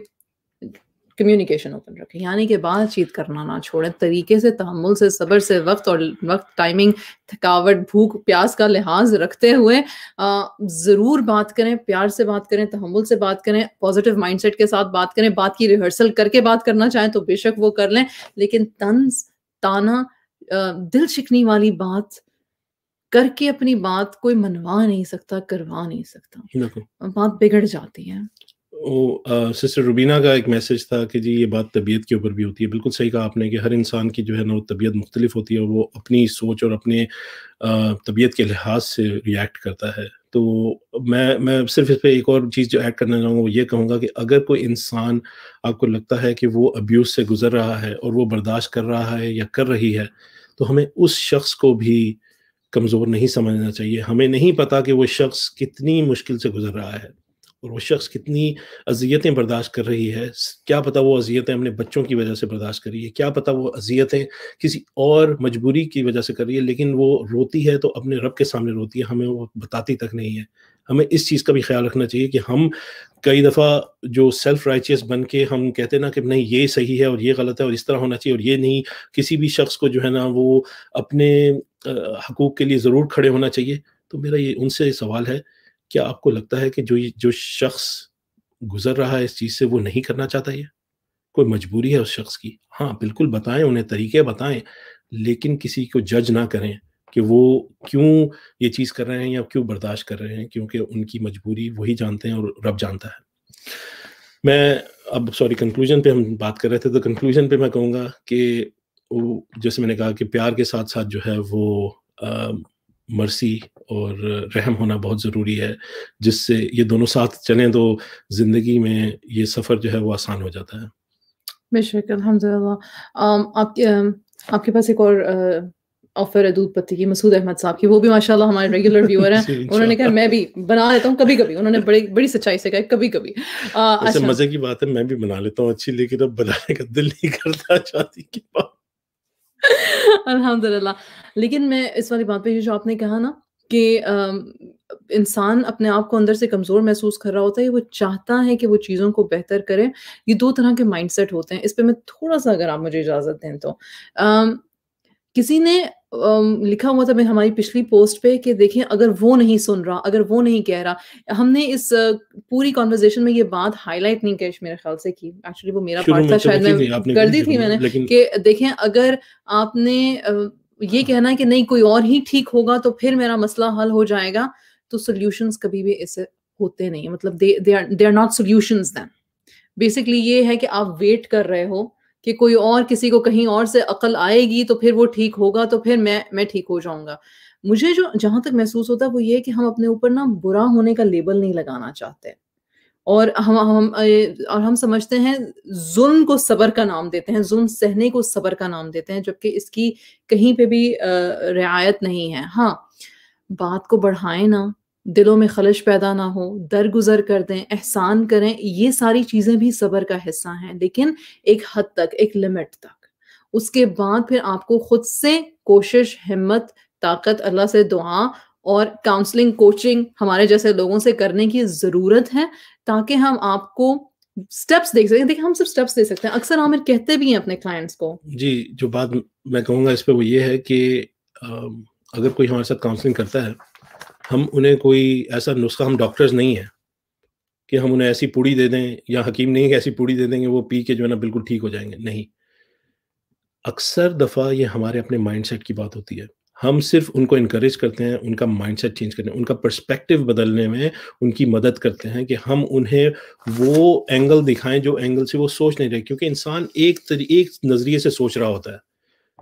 कम्युनिकेशन ओपन रखें यानी कि बातचीत करना ना छोड़ें तरीके से तहमुल से सब्र से वक्त और वक्त टाइमिंग थकावट भूख प्यास का लिहाज रखते हुए ज़रूर बात करें प्यार से बात करें तहमुल से बात करें पॉजिटिव माइंडसेट के साथ बात करें बात की रिहर्सल करके बात करना चाहें तो बेशक वो कर लें लेकिन तंज ताना दिल शिकनी वाली बात करके अपनी बात कोई मनवा नहीं सकता करवा नहीं सकता बात बिगड़ जाती है ओ, आ, सिस्टर रुबीना का एक मैसेज था कि जी ये बात तबीयत के ऊपर भी होती है बिल्कुल सही कहा आपने कि हर इंसान की जो है ना वो तबीयत मुख्तलिफ होती है वो अपनी सोच और अपने तबीयत के लिहाज से रिएक्ट करता है तो मैं मैं सिर्फ इस पर एक और चीज़ जो ऐड करना चाहूँगा वो ये कहूँगा कि अगर कोई इंसान आपको लगता है कि वो अब्यूज़ से गुजर रहा है और वो बर्दाश्त कर रहा है या कर रही है तो हमें उस शख्स को भी कमज़ोर नहीं समझना चाहिए हमें नहीं पता कि वो शख्स कितनी मुश्किल से गुजर रहा है और वो शख्स कितनी अजियतें बर्दाश्त कर रही है क्या पता वो अजियतें अपने बच्चों की वजह से बर्दाश्त कर रही है क्या पता वो अजियतें किसी और मजबूरी की वजह से कर रही है लेकिन वो रोती है तो अपने रब के सामने रोती है हमें वो बताती तक नहीं है हमें इस चीज़ का भी ख्याल रखना चाहिए कि हम कई दफ़ा जो सेल्फ राइचियस बन के हम कहते हैं ना कि नहीं ये सही है और ये गलत है और इस तरह होना चाहिए और ये नहीं किसी भी शख्स को जो है ना वो अपने हकूक़ के लिए ज़रूर खड़े होना चाहिए तो मेरा ये उनसे सवाल है क्या आपको लगता है कि जो जो शख्स गुजर रहा है इस चीज़ से वो नहीं करना चाहता ये कोई मजबूरी है उस शख्स की हाँ बिल्कुल बताएं उन्हें तरीके बताएं लेकिन किसी को जज ना करें कि वो क्यों ये चीज़ कर रहे हैं या क्यों बर्दाश्त कर रहे हैं क्योंकि उनकी मजबूरी वही जानते हैं और रब जानता है मैं अब सॉरी कंक्लूजन पे हम बात कर रहे थे तो कंक्लूजन पे मैं कहूँगा कि वो जैसे मैंने कहा कि प्यार के साथ साथ जो है वो मर्सी और रहम होना बहुत ज़रूरी है जिससे ये दोनों साथ चलें तो ज़िंदगी में ये सफ़र जो है वो आसान हो जाता है बेशक अलहमदिल्ला आपके आपके पास एक और ऑफर है दूध पत्ती की मसूद अहमद साहब की वो भी माशाल्लाह हमारे रेगुलर व्यूअर हैं उन्होंने कहा मैं भी बना लेता हूँ कभी कभी उन्होंने बड़ी बड़ी सच्चाई से कहा कभी कभी अच्छा मजे की बात है मैं भी बना लेता हूँ अच्छी लेकिन अब बनाने का दिल नहीं करता चाहती की बात अल्हम्दुलिल्लाह लेकिन मैं इस वाली बात पे जो आपने कहा ना कि इंसान अपने आप को अंदर से कमज़ोर महसूस कर रहा होता है वो चाहता है कि वो चीज़ों को बेहतर करे ये दो तरह के माइंडसेट होते हैं इस पर मैं थोड़ा सा अगर आप मुझे इजाज़त दें तो किसी ने लिखा हुआ था मैं हमारी पिछली पोस्ट पे कि देखें अगर वो नहीं सुन रहा अगर वो नहीं कह रहा हमने इस पूरी कॉन्वर्जेशन में ये बात हाईलाइट नहीं कैश मेरे ख्याल से की एक्चुअली वो मेरा पार्ट था तो शायद मैं कर दी थी मैंने कि देखें अगर आपने ये कहना कि नहीं कोई और ही ठीक होगा तो फिर मेरा मसला हल हो जाएगा तो सोल्यूशन कभी भी ऐसे होते नहीं मतलब they are not solution then basically ये है कि आप वेट कर रहे हो कि कोई और किसी को कहीं और से अकल आएगी तो फिर वो ठीक होगा तो फिर मैं मैं ठीक हो जाऊंगा मुझे जो जहां तक महसूस होता है वो ये कि हम अपने ऊपर ना बुरा होने का लेबल नहीं लगाना चाहते और हम हम और हम समझते हैं जुल्म को सबर का नाम देते हैं जुल्म सहने को सबर का नाम देते हैं जबकि इसकी कहीं पे भी रियायत नहीं है हाँ बात को बढ़ाएं ना दिलों में खलश पैदा ना हो दरगुजर कर दें एहसान करें ये सारी चीज़ें भी सबर का हिस्सा हैं लेकिन एक हद तक एक लिमिट तक उसके बाद फिर आपको खुद से कोशिश हिम्मत ताकत अल्लाह से दुआ और काउंसलिंग कोचिंग हमारे जैसे लोगों से करने की ज़रूरत है ताकि हम आपको स्टेप्स देख सकते हैं देखिए हम सिर्फ स्टेप्स दे सकते हैं अक्सर आमिर कहते भी हैं अपने क्लाइंट्स को जी जो बात मैं कहूँगा इस पर वो ये है कि अगर कोई हमारे साथ काउंसलिंग करता है हम उन्हें कोई ऐसा नुस्खा हम डॉक्टर्स नहीं है कि हम उन्हें ऐसी पूड़ी दे दें या हकीम नहीं है कि ऐसी पूड़ी दे देंगे वो पी के जो है ना बिल्कुल ठीक हो जाएंगे नहीं अक्सर दफ़ा ये हमारे अपने माइंडसेट की बात होती है हम सिर्फ उनको इनक्रेज करते हैं उनका माइंडसेट चेंज करने उनका पर्सपेक्टिव बदलने में उनकी मदद करते हैं कि हम उन्हें वो एंगल दिखाएं जो एंगल से वो सोच नहीं रहे क्योंकि इंसान एक तरी, एक नज़रिए से सोच रहा होता है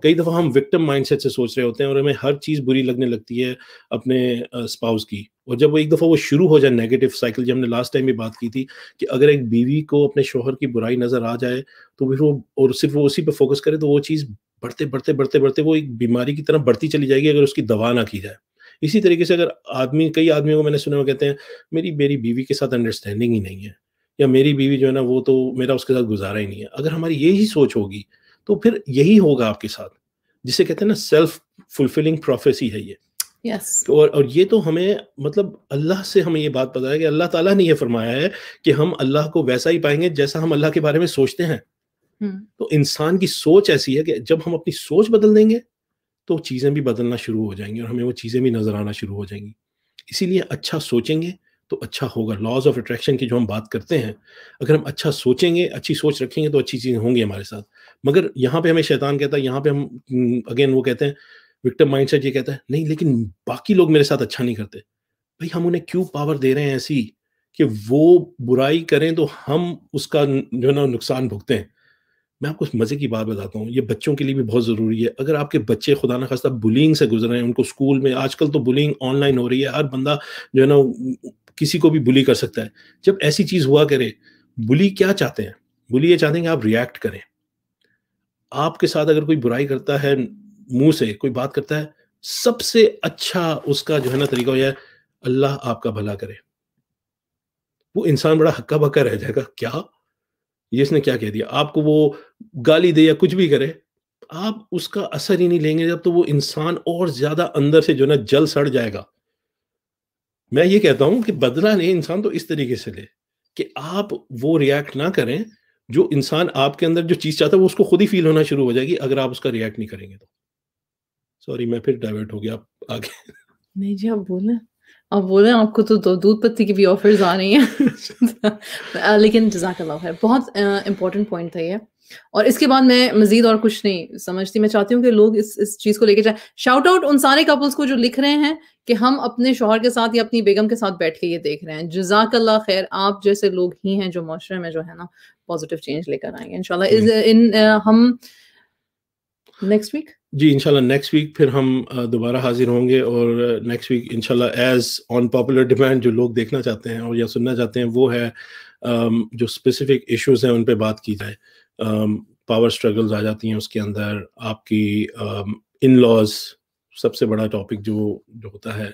कई दफ़ा हम विक्टिम माइंडसेट से सोच रहे होते हैं और हमें हर चीज़ बुरी लगने लगती है अपने स्पाउस की और जब वो एक दफ़ा वो शुरू हो जाए नेगेटिव साइकिल जो हमने लास्ट टाइम भी बात की थी कि अगर एक बीवी को अपने शोहर की बुराई नज़र आ जाए तो फिर वो और सिर्फ वो उसी पर फोकस करे तो वो चीज़ बढ़ते बढ़ते बढ़ते बढ़ते वो एक बीमारी की तरह बढ़ती चली जाएगी अगर उसकी दवा ना की जाए इसी तरीके से अगर आदमी कई आदमियों को मैंने सुना वो कहते हैं मेरी मेरी बीवी के साथ अंडरस्टैंडिंग ही नहीं है या मेरी बीवी जो है ना वो तो मेरा उसके साथ गुजारा ही नहीं है अगर हमारी यही सोच होगी तो फिर यही होगा आपके साथ जिसे कहते हैं ना सेल्फ फुलफिलिंग प्रोफेसी है ये yes. तो और, और ये तो हमें मतलब अल्लाह से हमें ये बात पता है कि अल्लाह ताला ने ये फरमाया है कि हम अल्लाह को वैसा ही पाएंगे जैसा हम अल्लाह के बारे में सोचते हैं हम्म। तो इंसान की सोच ऐसी है कि जब हम अपनी सोच बदल देंगे तो चीज़ें भी बदलना शुरू हो जाएंगी और हमें वो चीज़ें भी नज़र आना शुरू हो जाएंगी इसीलिए अच्छा सोचेंगे तो अच्छा होगा लॉज ऑफ अट्रैक्शन की जो हम बात करते हैं अगर हम अच्छा सोचेंगे अच्छी सोच रखेंगे तो अच्छी चीज़ें होंगी हमारे साथ मगर यहाँ पे हमें शैतान कहता है यहाँ पे हम अगेन हम्म, वो कहते हैं माइंड सेट ये कहता है नहीं लेकिन बाकी लोग मेरे साथ अच्छा नहीं करते भाई हम उन्हें क्यों पावर दे रहे हैं ऐसी कि वो बुराई करें तो हम उसका जो है ना नुकसान भुगतें मैं आपको मज़े की बात बताता हूँ ये बच्चों के लिए भी बहुत ज़रूरी है अगर आपके बच्चे खुदा ना खास्ता बुलिंग से गुजर रहे हैं उनको स्कूल में आजकल तो बुलिंग ऑनलाइन हो रही है हर बंदा जो है ना किसी को भी बुली कर सकता है जब ऐसी चीज़ हुआ करे बुली क्या चाहते हैं बुली ये चाहते हैं कि आप रिएक्ट करें आपके साथ अगर कोई बुराई करता है मुंह से कोई बात करता है सबसे अच्छा उसका जो है ना तरीका यह है अल्लाह आपका भला करे वो इंसान बड़ा हक्का बक्का रह जाएगा क्या जिसने इसने क्या कह दिया आपको वो गाली दे या कुछ भी करे आप उसका असर ही नहीं लेंगे जब तो वो इंसान और ज्यादा अंदर से जो ना जल सड़ जाएगा मैं ये कहता हूं कि बदला नहीं इंसान तो इस तरीके से ले कि आप वो रिएक्ट ना करें जो इंसान आपके अंदर जो चीज चाहता है वो उसको खुद ही फील होना शुरू हो जाएगी अगर आप उसका रिएक्ट नहीं करेंगे तो सॉरी मैं फिर डाइवर्ट हो गया आप आगे नहीं जी आप बोले अब रहे आपको तो दो दूध पत्ती की भी ऑफर्स आ रही हैं लेकिन जजाक अल्लाह है बहुत इंपॉर्टेंट uh, पॉइंट था ये और इसके बाद मैं मजीद और कुछ नहीं समझती मैं चाहती हूँ कि लोग इस इस चीज़ को लेके जाए शाउट आउट उन सारे कपल्स को जो लिख रहे हैं कि हम अपने शोहर के साथ या अपनी बेगम के साथ बैठ के ये देख रहे हैं जजाक अल्लाह खैर आप जैसे लोग ही हैं जो माशरे में जो है ना पॉजिटिव चेंज लेकर आएंगे इन इन हम uh, नेक्स्ट वीक जी इंशाल्लाह नेक्स्ट वीक फिर हम दोबारा हाजिर होंगे और नेक्स्ट वीक इंशाल्लाह एज ऑन पॉपुलर डिमांड जो लोग देखना चाहते हैं और या सुनना चाहते हैं वो है जो स्पेसिफिक इश्यूज हैं उन पर बात की जाए पावर स्ट्रगल्स आ जाती हैं उसके अंदर आपकी इन लॉज सबसे बड़ा टॉपिक जो जो होता है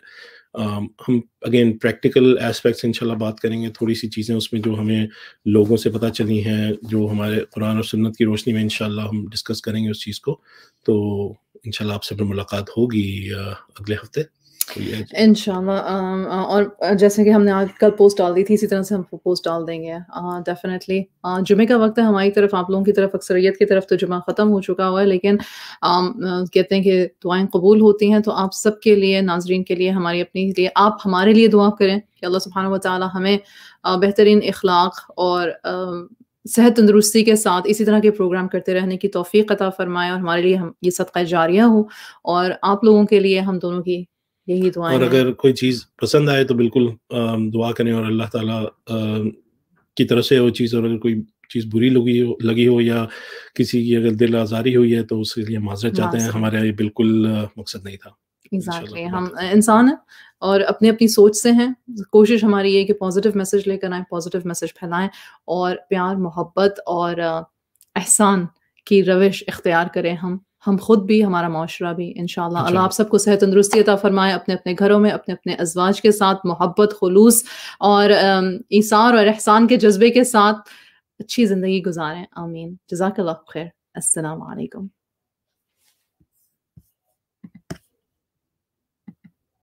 Um, हम अगेन प्रैक्टिकल एस्पेक्ट्स इंशाल्लाह बात करेंगे थोड़ी सी चीज़ें उसमें जो हमें लोगों से पता चली हैं जो हमारे कुरान और सुन्नत की रोशनी में इंशाल्लाह हम डिस्कस करेंगे उस चीज़ को तो इंशाल्लाह आपसे फिर मुलाकात होगी अगले हफ्ते इनशाला और जैसे कि हमने आज कल पोस्ट डाल दी थी इसी तरह से हम पोस्ट डाल देंगे डेफिनेटली जुमे का वक्त है हमारी तरफ आप लोगों की तरफ अक्सरियत की तरफ तो जुमा ख़त्म हो चुका हुआ है लेकिन कहते हैं कि दुआएं कबूल होती हैं तो आप सबके लिए नाजरीन के लिए हमारी अपनी लिए आप हमारे लिए दुआ करें कि अल्लाह सुबहान वाली हमें बेहतरीन अखलाक और सेहत तंदरुस्ती के साथ इसी तरह के प्रोग्राम करते रहने की तोफ़ी अता फ़रमाए और हमारे लिए हम ये सदका जारिया हो और आप लोगों के लिए हम दोनों की यही दुआ और अगर कोई चीज़ पसंद आए तो बिल्कुल दुआ करें और अल्लाह ताला की तरफ से वो चीज़ और अगर कोई चीज़ बुरी लगी हो लगी हो या किसी की अगर दिल आज़ारी हुई है तो उसके लिए माजरत चाहते हैं हमारे ये बिल्कुल मकसद नहीं था exactly. हम अच्छा। इंसान हैं और अपनी अपनी सोच से हैं कोशिश हमारी ये कि पॉजिटिव मैसेज लेकर आए पॉजिटिव मैसेज फैलाएं और प्यार मोहब्बत और एहसान की रविश इख्तियार करें हम हम खुद भी हमारा माशरा भी इन अल्लाह आप सबको सेहत तंदरुस्ती अता फरमाए अपने अपने घरों में अपने अपने अजवाज के साथ मोहब्बत खलूस और ईसार और एहसान के जज्बे के साथ अच्छी ज़िंदगी गुजारें आमीन जजाक खैर असल